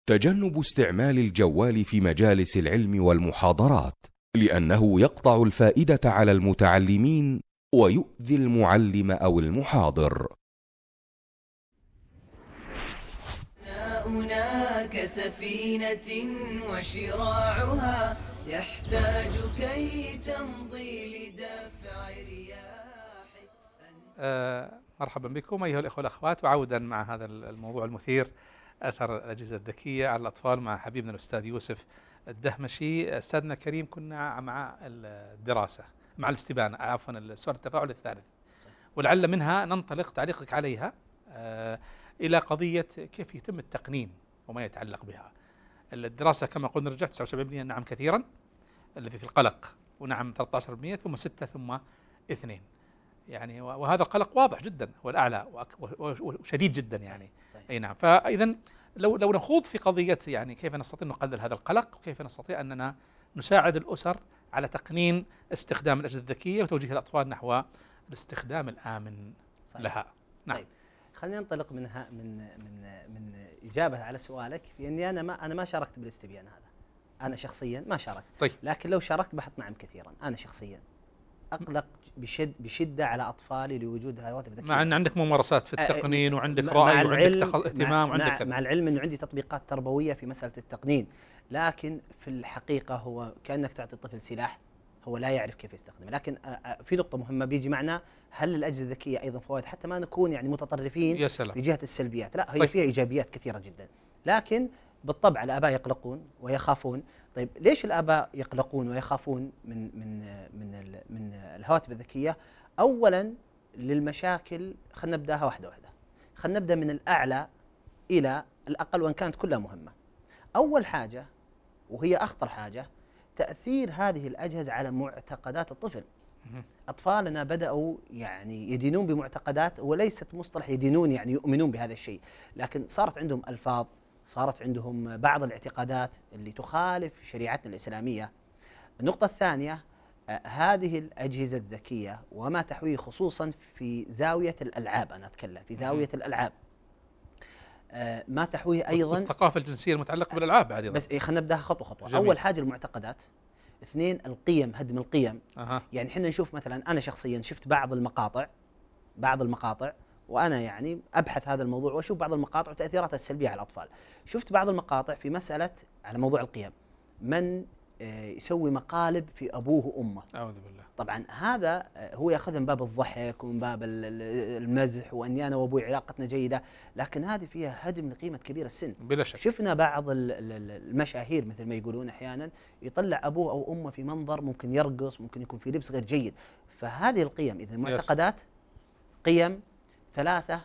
تجنب استعمال الجوال في مجالس العلم والمحاضرات لانه يقطع الفائده على المتعلمين ويؤذي المعلم او المحاضر هناك سفينه وشراعها يحتاج كي تمضي لدافع رياحي آه، مرحبا بكم أيها الإخوة والأخوات وعودا مع هذا الموضوع المثير أثر الأجهزة الذكية على الأطفال مع حبيبنا الأستاذ يوسف الدهمشي أستاذنا كريم كنا مع الدراسة مع الاستبانة عفوا السؤال التفاعل الثالث ولعل منها ننطلق تعليقك عليها آه، إلى قضية كيف يتم التقنين وما يتعلق بها الدراسة كما قلنا رجعت 79% نعم كثيرا الذي في القلق ونعم 13% ثم 6 ثم 2 يعني وهذا القلق واضح جدا هو الاعلى وشديد جدا يعني صحيح. أي نعم فإذا لو لو نخوض في قضية يعني كيف نستطيع ان نقلل هذا القلق وكيف نستطيع أننا نساعد الأسر على تقنين استخدام الأجهزة الذكية وتوجيه الأطفال نحو الاستخدام الآمن صحيح. لها نعم طيب. خلينا ننطلق من من من من اجابه على سؤالك باني انا ما انا ما شاركت بالاستبيان هذا انا شخصيا ما شاركت طيب. لكن لو شاركت بحط نعم كثيرا انا شخصيا اقلق بشد بشده على اطفالي لوجود هواتف ذكيه مع ان عندك ممارسات في أه، التقنين وعندك راي وعندك اهتمام وعندك مع, مع العلم انه عندي تطبيقات تربويه في مساله التقنين لكن في الحقيقه هو كانك تعطي الطفل سلاح هو لا يعرف كيف يستخدمه لكن آه، آه، في نقطة مهمة بيجي معنا هل الأجهزة الذكية أيضا فوائد حتى ما نكون يعني متطرفين يا سلام. بجهة السلبيات لا هي طيب. فيها إيجابيات كثيرة جدا لكن بالطبع الآباء يقلقون ويخافون طيب ليش الآباء يقلقون ويخافون من من من من الهواتف الذكية أولا للمشاكل خلينا نبداها واحدة واحدة خلينا نبدأ من الأعلى إلى الأقل وإن كانت كلها مهمة أول حاجة وهي أخطر حاجة تاثير هذه الاجهزه على معتقدات الطفل اطفالنا بداوا يعني يدينون بمعتقدات وليست مصطلح يدينون يعني يؤمنون بهذا الشيء لكن صارت عندهم الفاظ صارت عندهم بعض الاعتقادات اللي تخالف شريعتنا الاسلاميه النقطه الثانيه آه، هذه الاجهزه الذكيه وما تحويه خصوصا في زاويه الالعاب انا اتكلم في زاويه الالعاب ما تحويه ايضا الثقافه الجنسيه المتعلقه آه، بالالعاب بعد بس إيه خلينا نبداها خطوه خطوه جميل. اول حاجه المعتقدات اثنين القيم هدم القيم أه. يعني احنا نشوف مثلا انا شخصيا شفت بعض المقاطع بعض المقاطع وانا يعني ابحث هذا الموضوع واشوف بعض المقاطع وتاثيراتها السلبيه على الاطفال شفت بعض المقاطع في مساله على موضوع القيم من آه، يسوي مقالب في ابوه وامه اعوذ بالله طبعا هذا آه، هو ياخذها من باب الضحك ومن باب المزح واني انا وابوي علاقتنا جيده لكن هذه فيها هدم لقيمه كبير السن بلا شك شفنا بعض المشاهير مثل ما يقولون احيانا يطلع ابوه او امه في منظر ممكن يرقص ممكن يكون في لبس غير جيد فهذه القيم اذا معتقدات قيم ثلاثه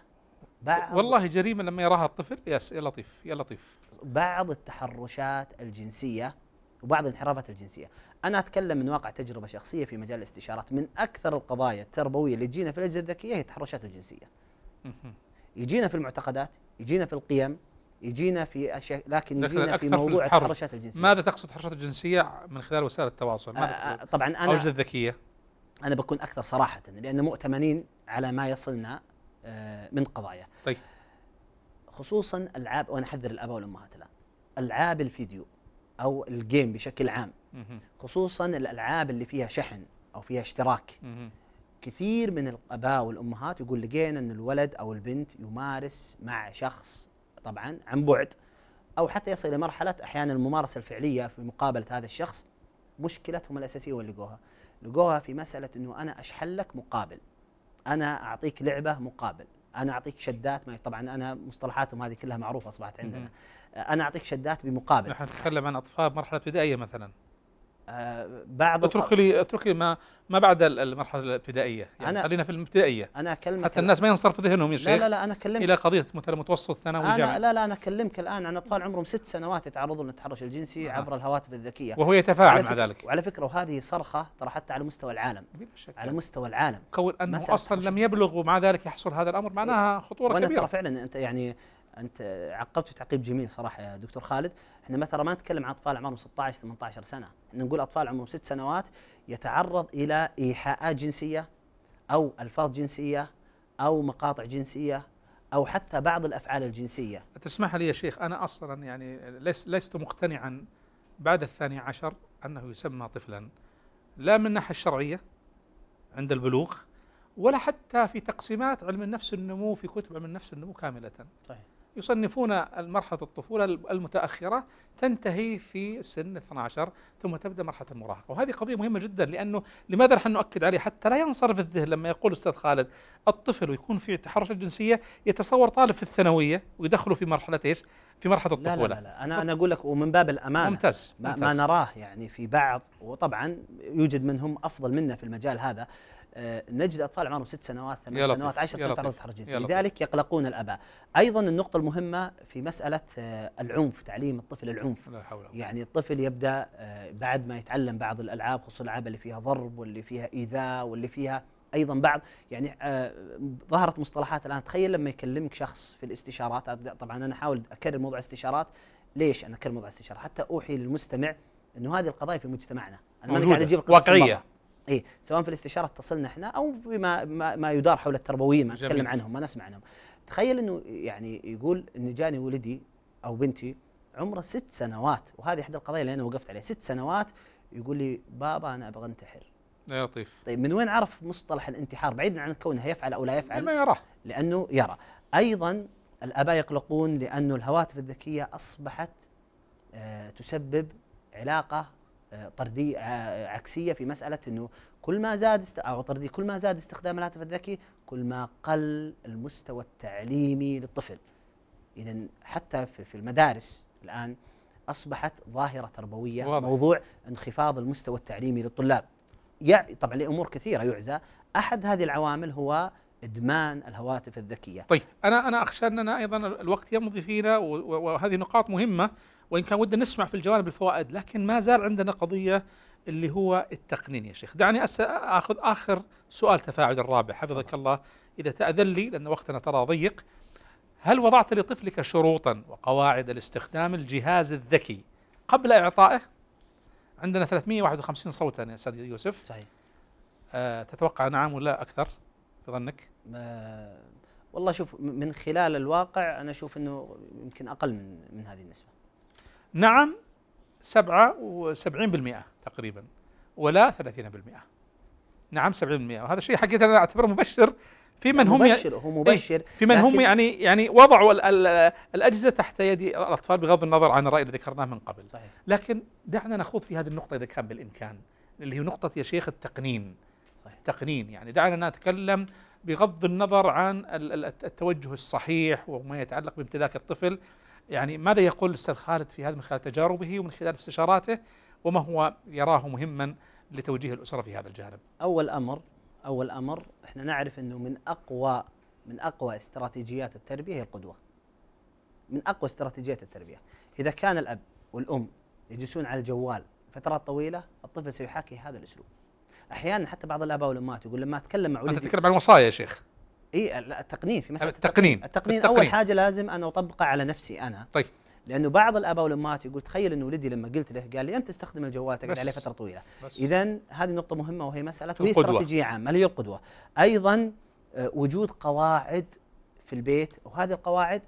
بعض والله جريمه لما يراها الطفل يا لطيف يا لطيف بعض التحرشات الجنسيه وبعض الانحرافات الجنسيه. انا اتكلم من واقع تجربه شخصيه في مجال الاستشارات من اكثر القضايا التربويه اللي تجينا في الاجهزه الذكيه هي التحرشات الجنسيه. يجينا في المعتقدات، يجينا في القيم، يجينا في اشياء لكن يجينا في موضوع في التحرشات الجنسيه. ماذا تقصد التحرشات الجنسيه من خلال وسائل التواصل؟ ماذا آه، آه، طبعا انا الاجهزه الذكيه انا بكون اكثر صراحه لان مؤتمنين على ما يصلنا آه، من قضايا. طيب خصوصا العاب وانا احذر الاباء والامهات الان. العاب الفيديو او الجيم بشكل عام خصوصا الالعاب اللي فيها شحن او فيها اشتراك كثير من الاباء والامهات يقول لقينا ان الولد او البنت يمارس مع شخص طبعا عن بعد او حتى يصل الى مرحله احيانا الممارسه الفعليه في مقابله هذا الشخص مشكلتهم الاساسيه وين لقوها؟ لقوها في مساله انه انا اشحن لك مقابل انا اعطيك لعبه مقابل انا اعطيك شدات ما طبعا انا مصطلحاتهم هذه كلها معروفه اصبحت عندنا انا اعطيك شدات بمقابل نحن نتكلم عن اطفال مرحله ابتدائيه مثلا آه، بعض اترك لي اترك لي ما ما بعد المرحله الابتدائيه يعني أنا خلينا في الابتدائيه انا اكلمك حتى الناس ما ينصرف ذهنهم يا شيخ لا لا, لا انا اكلمك الى قضيه مثلا متوسط ثانوي جامعي لا لا انا اكلمك الان عن اطفال عمرهم ست سنوات يتعرضون للتحرش الجنسي آه. عبر الهواتف الذكيه وهو يتفاعل مع ذلك وعلى فكره وهذه صرخه ترى حتى على مستوى العالم على مستوى العالم كون انه اصلا لم يبلغ ومع ذلك يحصل هذا الامر معناها إيه. خطوره كبيره وانا ترى فعلا انت يعني انت عقبت تعقيب جميل صراحه يا دكتور خالد احنا ما ترى ما نتكلم عن اطفال عمرهم 16 18 سنه احنا نقول اطفال عمرهم ست سنوات يتعرض الى ايحاءات جنسيه او الفاظ جنسيه او مقاطع جنسيه او حتى بعض الافعال الجنسيه تسمح لي يا شيخ انا اصلا يعني لست لست مقتنعا بعد الثاني عشر انه يسمى طفلا لا من الناحيه الشرعيه عند البلوغ ولا حتى في تقسيمات علم النفس النمو في كتب علم النفس النمو كامله طيب يصنفون مرحلة الطفولة المتأخرة تنتهي في سن 12 ثم تبدأ مرحلة المراهقة وهذه قضية مهمة جدا لأنه لماذا نحن نؤكد عليه حتى لا ينصرف الذهن لما يقول أستاذ خالد الطفل ويكون في تحرشات جنسية يتصور طالب في الثانوية ويدخله في مرحلة إيش في مرحلة الطفولة لا لا, لا, لا. أنا أنا أقول لك ومن باب الأمانة ممتاز, ممتاز. ما, ما نراه يعني في بعض وطبعا يوجد منهم أفضل منا في المجال هذا آه، نجد اطفال عمرهم ست سنوات ثمان سنوات طيب. عشر سنوات تعرضوا للتحرش الجنسي لذلك طيب. يقلقون الاباء ايضا النقطه المهمه في مساله آه، العنف تعليم الطفل العنف لا حول يعني الطفل يبدا آه، بعد ما يتعلم بعض الالعاب خصوصا الالعاب اللي فيها ضرب واللي فيها ايذاء واللي فيها ايضا بعض يعني آه ظهرت مصطلحات الان تخيل لما يكلمك شخص في الاستشارات طبعا انا احاول اكرر موضوع الاستشارات ليش انا اكرر موضوع الاستشارات حتى اوحي للمستمع انه هذه القضايا في مجتمعنا انا ما قاعد اجيب واقعيه اي سواء في الاستشاره اتصلنا احنا او فيما ما, ما يدار حول التربويين ما نتكلم عنهم ما نسمع عنهم تخيل انه يعني يقول انه جاني ولدي او بنتي عمره ست سنوات وهذه احدى القضايا اللي انا وقفت عليها ست سنوات يقول لي بابا انا ابغى انتحر يا لطيف طيب من وين عرف مصطلح الانتحار بعيدا عن كونه يفعل او لا يفعل لانه يراه لانه يرى ايضا الاباء يقلقون لانه الهواتف الذكيه اصبحت آه، تسبب علاقه طرديه عكسيه في مساله انه كل ما زاد است... او طردي كل ما زاد استخدام الهاتف الذكي كل ما قل المستوى التعليمي للطفل. اذا حتى في المدارس الان اصبحت ظاهره تربويه واضح. موضوع انخفاض المستوى التعليمي للطلاب. يعني طبعا لامور كثيره يعزى، احد هذه العوامل هو ادمان الهواتف الذكيه. طيب انا انا اخشى اننا ايضا الوقت يمضي فينا وهذه نقاط مهمه وإن كان ودنا نسمع في الجوانب الفوائد لكن ما زال عندنا قضية اللي هو التقنين يا شيخ دعني أخذ آخر سؤال تفاعل الرابع حفظك الله إذا تأذن لي لأن وقتنا ترى ضيق هل وضعت لطفلك شروطا وقواعد لاستخدام الجهاز الذكي قبل إعطائه عندنا 351 صوتا يا أستاذ يوسف صحيح أه تتوقع نعم ولا أكثر في ظنك؟ والله شوف من خلال الواقع أنا أشوف أنه يمكن أقل من من هذه النسبة نعم سبعة وسبعين بالمئة تقريبا ولا ثلاثين بالمئة نعم سبعين بالمئة وهذا شيء حقيقة أنا أعتبره مبشر في من هم يعني- مبشر هو إيه، مبشر في من هم يعني يعني وضعوا الـ الـ الاجهزه تحت يد الاطفال بغض النظر عن الراي اللي ذكرناه من قبل صحيح. لكن دعنا نخوض في هذه النقطه اذا كان بالامكان اللي هي نقطه يا شيخ التقنين صحيح. التقنين يعني دعنا نتكلم بغض النظر عن التوجه الصحيح وما يتعلق بامتلاك الطفل يعني ماذا يقول الأستاذ خالد في هذا من خلال تجاربه ومن خلال استشاراته وما هو يراه مهما لتوجيه الأسرة في هذا الجانب أول أمر أول أمر إحنا نعرف أنه من أقوى من أقوى استراتيجيات التربية هي القدوة من أقوى استراتيجيات التربية إذا كان الأب والأم يجلسون على الجوال فترات طويلة الطفل سيحاكي هذا الأسلوب أحيانا حتى بعض الآباء والأمهات يقول لما أتكلم مع ولدي أنت تتكلم عن وصايا يا شيخ اي لا التقنين في مساله التقنين التقنين, التقنين اول حاجه لازم انا اطبقه على نفسي انا طيب لانه بعض الاباء والامهات يقول تخيل ان ولدي لما قلت له قال لي انت تستخدم الجوال تقعد عليه فتره طويله اذا هذه نقطه مهمه وهي مساله وهي استراتيجيه عامه هي القدوه ايضا آه، وجود قواعد في البيت وهذه القواعد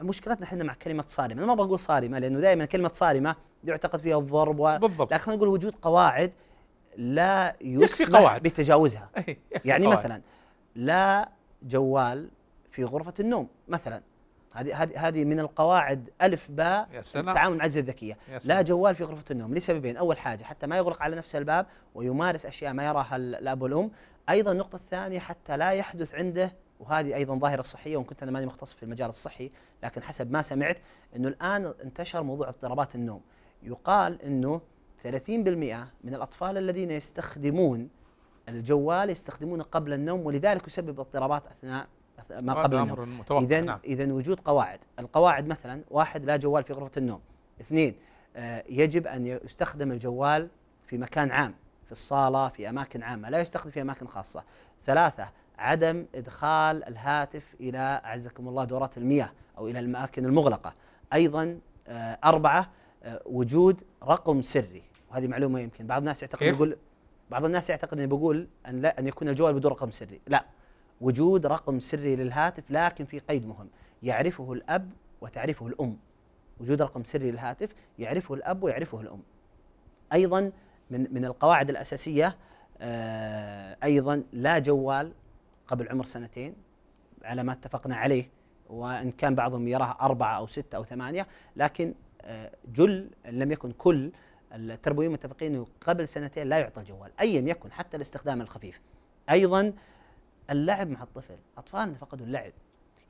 مشكلتنا احنا مع كلمه صارمه انا ما بقول صارمه لانه دائما كلمه صارمه يعتقد فيها الضرب و... بالضبط لكن نقول وجود قواعد لا يسمح قواعد. بتجاوزها إيه، يعني قواعد. مثلا لا جوال في غرفة النوم مثلا هذه هذه من القواعد ألف باء التعامل مع الأجهزة الذكية لا جوال في غرفة النوم لسببين أول حاجة حتى ما يغلق على نفسه الباب ويمارس أشياء ما يراها الأب والأم أيضا النقطة الثانية حتى لا يحدث عنده وهذه ايضا ظاهره صحيه وان كنت انا ماني مختص في المجال الصحي لكن حسب ما سمعت انه الان انتشر موضوع اضطرابات النوم يقال انه 30% من الاطفال الذين يستخدمون الجوال يستخدمونه قبل النوم ولذلك يسبب اضطرابات اثناء ما قبل النوم اذا نعم. اذا وجود قواعد القواعد مثلا واحد لا جوال في غرفه النوم اثنين آه، يجب ان يستخدم الجوال في مكان عام في الصاله في اماكن عامه لا يستخدم في اماكن خاصه ثلاثه عدم ادخال الهاتف الى اعزكم الله دورات المياه او الى الاماكن المغلقه ايضا آه، اربعه آه، وجود رقم سري وهذه معلومه يمكن بعض الناس يعتقد يقول بعض الناس يعتقد اني بقول ان لا ان يكون الجوال بدون رقم سري لا وجود رقم سري للهاتف لكن في قيد مهم يعرفه الاب وتعرفه الام وجود رقم سري للهاتف يعرفه الاب ويعرفه الام ايضا من من القواعد الاساسيه آه، ايضا لا جوال قبل عمر سنتين على ما اتفقنا عليه وان كان بعضهم يراه اربعه او سته او ثمانيه لكن آه، جل ان لم يكن كل التربويين متفقين انه قبل سنتين لا يعطى الجوال ايا يكن حتى الاستخدام الخفيف ايضا اللعب مع الطفل اطفالنا فقدوا اللعب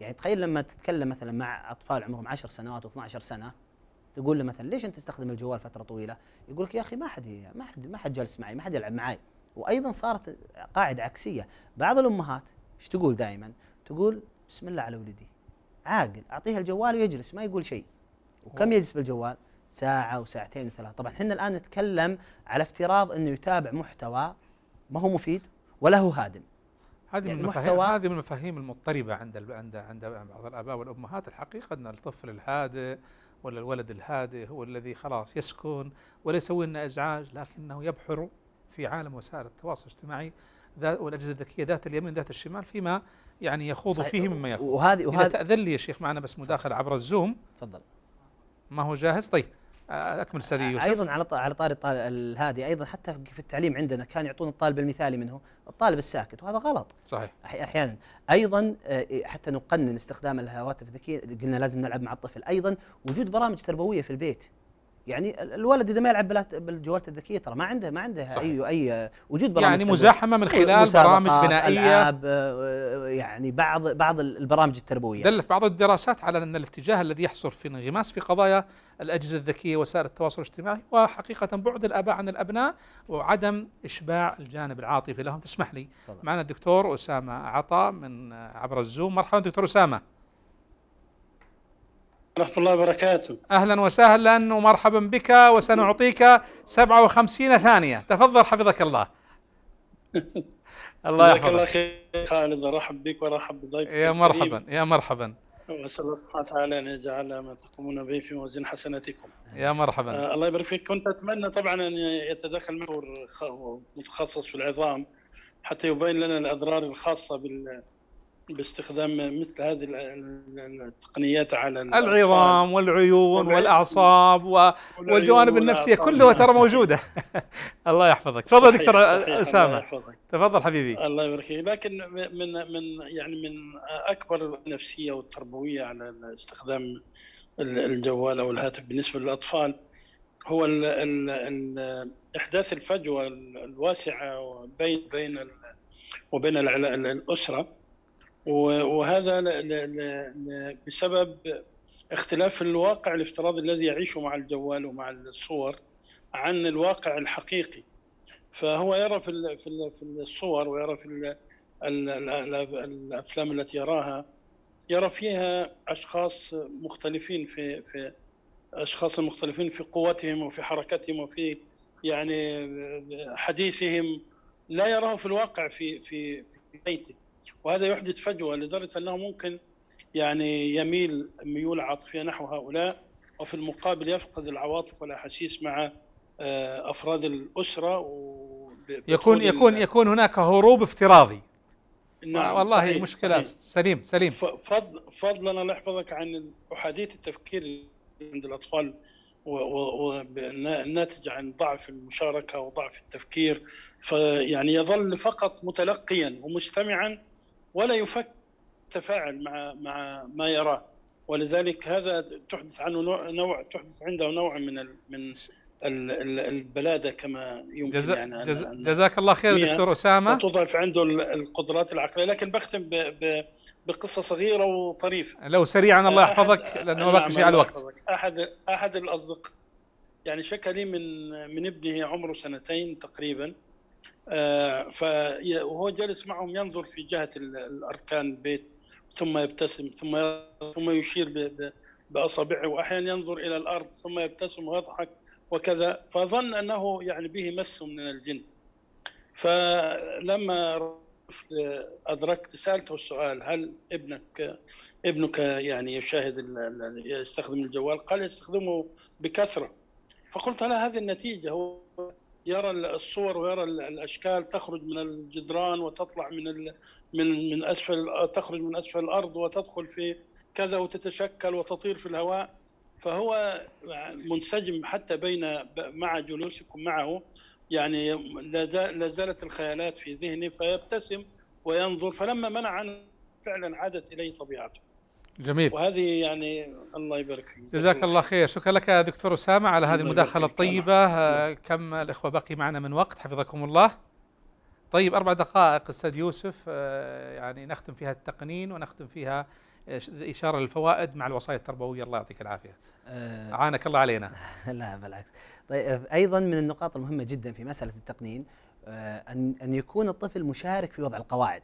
يعني تخيل لما تتكلم مثلا مع اطفال عمرهم 10 سنوات و12 سنه تقول له مثلا ليش انت تستخدم الجوال فتره طويله؟ يقول لك يا اخي ما حد ما حد ما حد جالس معي، ما حد يلعب معي. وايضا صارت قاعده عكسيه، بعض الامهات ايش تقول دائما؟ تقول بسم الله على ولدي عاقل اعطيه الجوال ويجلس ما يقول شيء. وكم يجلس بالجوال؟ ساعة وساعتين وثلاث طبعا احنا الآن نتكلم على افتراض أنه يتابع محتوى ما هو مفيد ولا هو هادم هذه يعني من المفاهيم هذه من المفاهيم المضطربه عند عند عند بعض الاباء والامهات الحقيقه ان الطفل الهادئ ولا الولد الهادئ هو الذي خلاص يسكن ولا يسوي لنا ازعاج لكنه يبحر في عالم وسائل التواصل الاجتماعي ذات والاجهزه الذكيه ذات اليمين ذات الشمال فيما يعني يخوض فيه مما يخوض وهذه وهذه تاذن لي يا شيخ معنا بس مداخله عبر الزوم تفضل ما هو جاهز طيب اكمل استاذ يوسف ايضا على على طار الهادي ايضا حتى في التعليم عندنا كان يعطون الطالب المثالي منه الطالب الساكت وهذا غلط صحيح احيانا ايضا حتى نقنن استخدام الهواتف الذكيه قلنا لازم نلعب مع الطفل ايضا وجود برامج تربويه في البيت يعني الولد اذا ما يلعب بالجوالات الذكيه ترى ما عنده ما عنده صحيح. اي اي وجود برامج يعني مزاحمه من خلال برامج بنائيه ألعاب آه، آه، يعني بعض بعض البرامج التربويه دلت بعض الدراسات على ان الاتجاه الذي يحصل في انغماس في قضايا الاجهزه الذكيه وسائل التواصل الاجتماعي وحقيقه بعد الاباء عن الابناء وعدم اشباع الجانب العاطفي لهم تسمح لي معنا الدكتور اسامه عطا من عبر الزوم مرحبا دكتور اسامه ورحمة الله وبركاته أهلا وسهلا ومرحبا بك وسنعطيك 57 ثانية تفضل حفظك الله الله يحفظك الله خير خالد ارحب بك وارحب بضيفك يا مرحبا يا مرحبا واسال الله سبحانه وتعالى ان يجعل ما تقومون به في موازين حسناتكم. يا مرحبا. آه الله يبارك فيك، كنت اتمنى طبعا ان يتدخل معه متخصص في العظام حتى يبين لنا الاضرار الخاصه بال باستخدام مثل هذه التقنيات على العظام والعيون والاعصاب والجوانب النفسيه كلها ترى موجوده الله يحفظك تفضل دكتور اسامه تفضل حبيبي الله يبارك فيك لكن من من يعني من اكبر النفسيه والتربويه على استخدام الجوال او الهاتف بالنسبه للاطفال هو الـ الـ الـ احداث الفجوه الواسعه بين بين وبين الاسره وهذا بسبب اختلاف الواقع الافتراضي الذي يعيشه مع الجوال ومع الصور عن الواقع الحقيقي فهو يرى في في الصور ويرى في الافلام التي يراها يرى فيها اشخاص مختلفين في في اشخاص مختلفين في قوتهم وفي حركتهم وفي يعني حديثهم لا يراه في الواقع في في في بيته وهذا يحدث فجوه لدرجه انه ممكن يعني يميل ميول عاطفيه نحو هؤلاء وفي المقابل يفقد العواطف والاحاسيس مع آه، افراد الاسره يكون يكون يكون هناك هروب افتراضي نعم والله صحيح مشكله سليم سليم, سليم. فضل فضلا الله يحفظك عن احاديث التفكير عند الاطفال والناتج عن ضعف المشاركه وضعف التفكير فيعني يظل فقط متلقيا ومستمعا ولا يفك تفاعل مع مع ما يراه ولذلك هذا تحدث عنه نوع تحدث عنده نوع من ال من ال البلاده كما يمكن جزا يعني أن جزا جزاك الله خير دكتور اسامه تضعف عنده القدرات العقليه لكن بختم ب ب بقصه صغيره وطريفه لو سريعا الله يحفظك لانه ما بقي شيء على الوقت احد احد الاصدقاء يعني شكى لي من من ابنه عمره سنتين تقريبا وهو آه، جالس معهم ينظر في جهه الاركان البيت ثم يبتسم ثم ثم يشير باصابعه واحيانا ينظر الى الارض ثم يبتسم ويضحك وكذا فظن انه يعني به مس من الجن فلما ادركت سالته السؤال هل ابنك ابنك يعني يشاهد يستخدم الجوال؟ قال يستخدمه بكثره فقلت له هذه النتيجه هو يرى الصور ويرى الاشكال تخرج من الجدران وتطلع من ال... من من اسفل تخرج من اسفل الارض وتدخل في كذا وتتشكل وتطير في الهواء فهو منسجم حتى بين مع جلوسكم معه يعني لا زالت الخيالات في ذهنه فيبتسم وينظر فلما منع عنه فعلا عادت اليه طبيعته. جميل وهذه يعني الله يبارك فيك جزاك الله خير شكرا لك يا دكتور أسامة على هذه المداخلة الطيبة آه، كم الإخوة باقي معنا من وقت حفظكم الله طيب أربع دقائق أستاذ يوسف آه، يعني نختم فيها التقنين ونختم فيها آه، إشارة للفوائد مع الوصايا التربوية الله يعطيك العافية أعانك الله علينا لا بالعكس طيب أيضا من النقاط المهمة جدا في مسألة التقنين أن أن يكون الطفل مشارك في وضع القواعد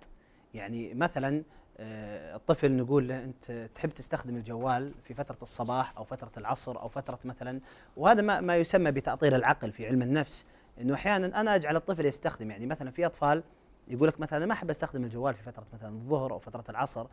يعني مثلا آه، الطفل نقول له انت تحب تستخدم الجوال في فتره الصباح او فتره العصر او فتره مثلا وهذا ما, ما يسمى بتاطير العقل في علم النفس انه احيانا انا اجعل الطفل يستخدم يعني مثلا في اطفال يقول لك مثلا انا ما احب استخدم الجوال في فتره مثلا الظهر او فتره العصر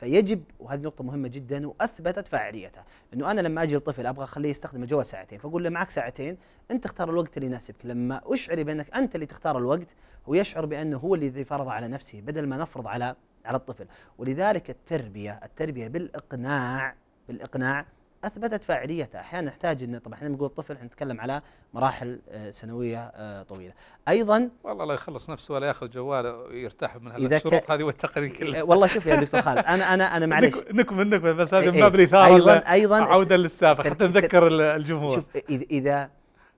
فيجب وهذه نقطه مهمه جدا واثبتت فاعليتها انه انا لما اجي الطفل ابغى اخليه يستخدم الجوال ساعتين فاقول له معك ساعتين انت اختار الوقت اللي يناسبك لما اشعر بانك انت اللي تختار الوقت هو يشعر بانه هو اللي فرض على نفسه بدل ما نفرض على على الطفل ولذلك التربية التربية بالإقناع بالإقناع اثبتت فاعليتها احيانا نحتاج ان طبعا احنا نقول الطفل احنا نتكلم على مراحل آه، سنويه آه، طويله ايضا والله لا يخلص نفسه ولا ياخذ جواله ويرتاح من هذا الشروط هذه والتقرير إيه، كلها والله شوف يا دكتور خالد انا انا انا معلش نكمل نكمل بس هذا إيه، من باب إيه. ايضا ايضا عودة للسابق حتى نذكر الجمهور شوف اذا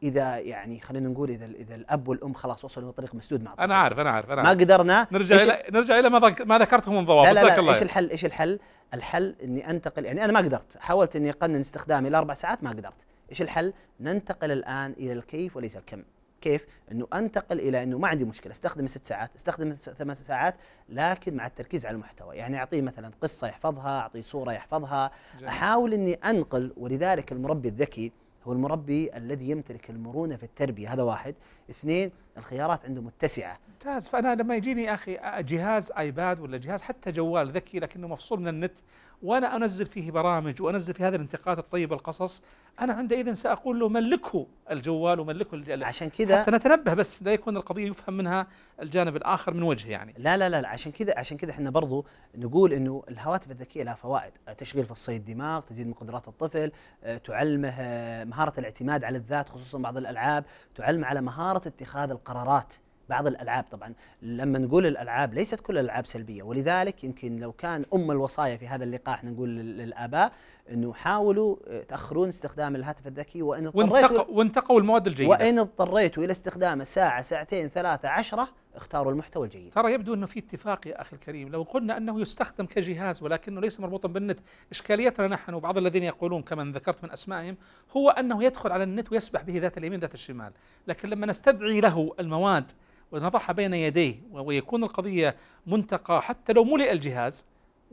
اذا يعني خلينا نقول اذا اذا الاب والام خلاص وصلوا لطريق مسدود مع بعض انا عارف انا عارف انا عارف. ما قدرنا نرجع الى نرجع الى ما ما ذكرته من ضوابط لا لا, لا, لا ايش الحل ايش الحل؟ الحل اني انتقل يعني انا ما قدرت حاولت اني اقنن استخدامي لاربع ساعات ما قدرت ايش الحل؟ ننتقل الان الى الكيف وليس الكم كيف؟ انه انتقل الى انه ما عندي مشكله استخدم ست ساعات، استخدم ثمان ساعات لكن مع التركيز على المحتوى، يعني اعطيه مثلا قصه يحفظها، اعطيه صوره يحفظها، جميل. احاول اني انقل ولذلك المربي الذكي هو المربي الذي يمتلك المرونة في التربية هذا واحد اثنين الخيارات عنده متسعه ممتاز فانا لما يجيني اخي جهاز ايباد ولا جهاز حتى جوال ذكي لكنه مفصول من النت وانا انزل فيه برامج وانزل في هذه الانتقاد الطيب القصص انا عندئذ ساقول له ملكه الجوال وملكه الجوال عشان كذا حتى نتنبه بس لا يكون القضيه يفهم منها الجانب الاخر من وجه يعني لا لا لا عشان كذا عشان كذا احنا برضو نقول انه الهواتف الذكيه لها فوائد تشغيل فصي الدماغ تزيد من قدرات الطفل آه، تعلمه آه، مهاره الاعتماد على الذات خصوصا بعض الالعاب تعلمه على مهاره مهاره اتخاذ القرارات بعض الالعاب طبعا لما نقول الالعاب ليست كل الالعاب سلبيه ولذلك يمكن لو كان ام الوصايا في هذا اللقاء احنا نقول للاباء انه حاولوا آه، تاخرون استخدام الهاتف الذكي وان اضطريتوا وانتقوا المواد الجيده وان اضطريتوا الى استخدامه ساعه ساعتين ثلاثه عشرة اختاروا المحتوى الجيد ترى يبدو انه في اتفاق يا اخي الكريم لو قلنا انه يستخدم كجهاز ولكنه ليس مربوطا بالنت اشكاليتنا نحن وبعض الذين يقولون كما ذكرت من اسمائهم هو انه يدخل على النت ويسبح به ذات اليمين ذات الشمال لكن لما نستدعي له المواد ونضعها بين يديه ويكون القضيه منتقى حتى لو ملئ الجهاز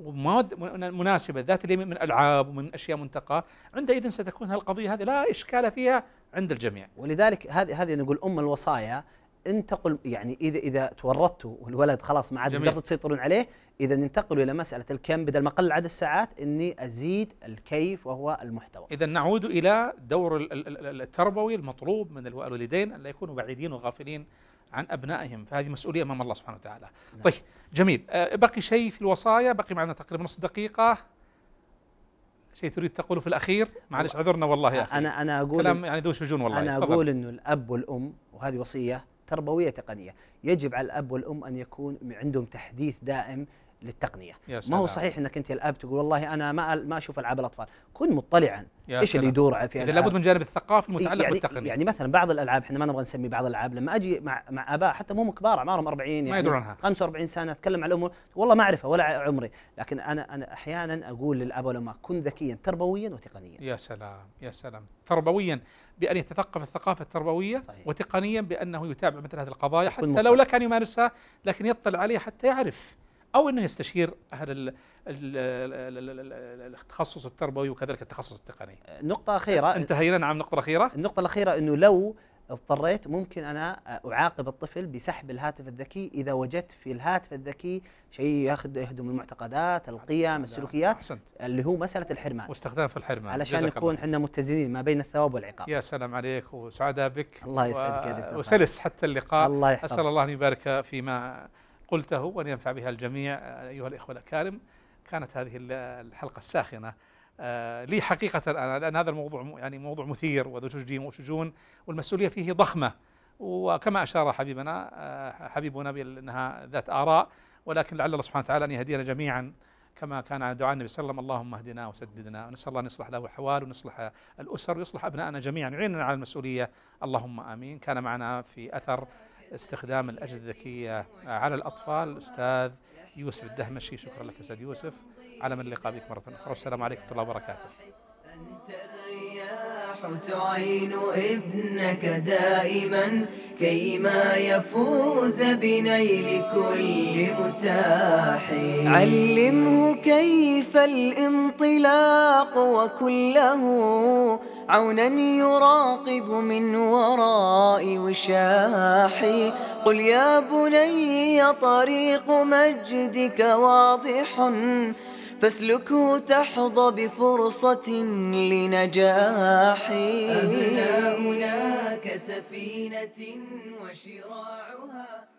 ومواد مناسبه ذات اليمين من العاب ومن اشياء منتقاه عندئذ ستكون هالقضيه هذه لا اشكال فيها عند الجميع ولذلك هذه هذه نقول ام الوصايا انتقل يعني اذا اذا تورطتوا والولد خلاص ما عاد تقدروا تسيطرون عليه اذا ننتقل الى مساله الكم بدل ما اقلل عدد الساعات اني ازيد الكيف وهو المحتوى. اذا نعود الى دور التربوي المطلوب من الوالدين ان لا يكونوا بعيدين وغافلين عن أبنائهم فهذه مسؤولية أمام الله سبحانه وتعالى نعم. طيب جميل آه، بقي شيء في الوصايا بقي معنا تقريبا نص دقيقة شيء تريد تقوله في الأخير معلش عذرنا والله يا أخي أنا أنا أقول كلام يعني ذو شجون والله أنا أقول إنه الأب والأم وهذه وصية تربوية تقنية يجب على الأب والأم أن يكون عندهم تحديث دائم للتقنيه ما هو صحيح انك انت الاب تقول والله انا ما ما اشوف العاب الاطفال كن مطلعا ايش اللي يدور في اذا لابد من جانب الثقافي المتعلق يعني بالتقنيه يعني مثلا بعض الالعاب احنا ما نبغى نسمي بعض الالعاب لما اجي مع مع اباء حتى مو كبار اعمارهم 40 يعني ما يدرون 45 سنه اتكلم عن الامور والله ما اعرفها ولا عمري لكن انا انا احيانا اقول للاب والامه كن ذكيا تربويا وتقنيا يا سلام يا سلام تربويا بان يتثقف الثقافه التربويه صحيح. وتقنيا بانه يتابع مثل هذه القضايا حتى لو لا كان يمارسها لكن يطلع عليها حتى يعرف او انه يستشير اهل التخصص التربوي وكذلك التخصص التقني. نقطة أخيرة انتهينا نعم نقطة أخيرة النقطة الأخيرة أنه لو اضطريت ممكن أنا أعاقب الطفل بسحب الهاتف الذكي إذا وجدت في الهاتف الذكي شيء ياخذ يهدم المعتقدات، القيم، السلوكيات أحسنت. اللي هو مسألة الحرمان واستخدام في الحرمان علشان نكون احنا متزنين ما بين الثواب والعقاب. يا سلام عليك وسعداء بك الله يسعدك يا دكتور وسلس حتى اللقاء الله يحفظك أسأل الله أن يبارك فيما قلته وأن ينفع بها الجميع أيها الإخوة الأكارم كانت هذه الحلقة الساخنة آه، لي حقيقة أنا لأن هذا الموضوع يعني موضوع مثير وذو شجون وشجون والمسؤولية فيه ضخمة وكما أشار حبيبنا آه، حبيبنا بأنها ذات آراء ولكن لعل الله سبحانه وتعالى أن يهدينا جميعا كما كان دعاء النبي صلى الله عليه وسلم اللهم اهدنا وسددنا ونسال الله ان يصلح له الحوال ونصلح الاسر ويصلح ابنائنا جميعا يعيننا على المسؤوليه اللهم امين كان معنا في اثر استخدام الأجهزة الذكية على الأطفال أستاذ يوسف الدهمشي شكرا لك أستاذ يوسف على من اللقاء بك مرة أخرى والسلام عليكم ورحمة الله وبركاته تعين ابنك دائما كيما يفوز بنيل كل متاح علمه كيف الانطلاق وكله عونا يراقب من وراء وشاحي قل يا بني طريق مجدك واضح فاسلكوا تحظى بفرصة لنجاح أبناؤنا كسفينة وشراعها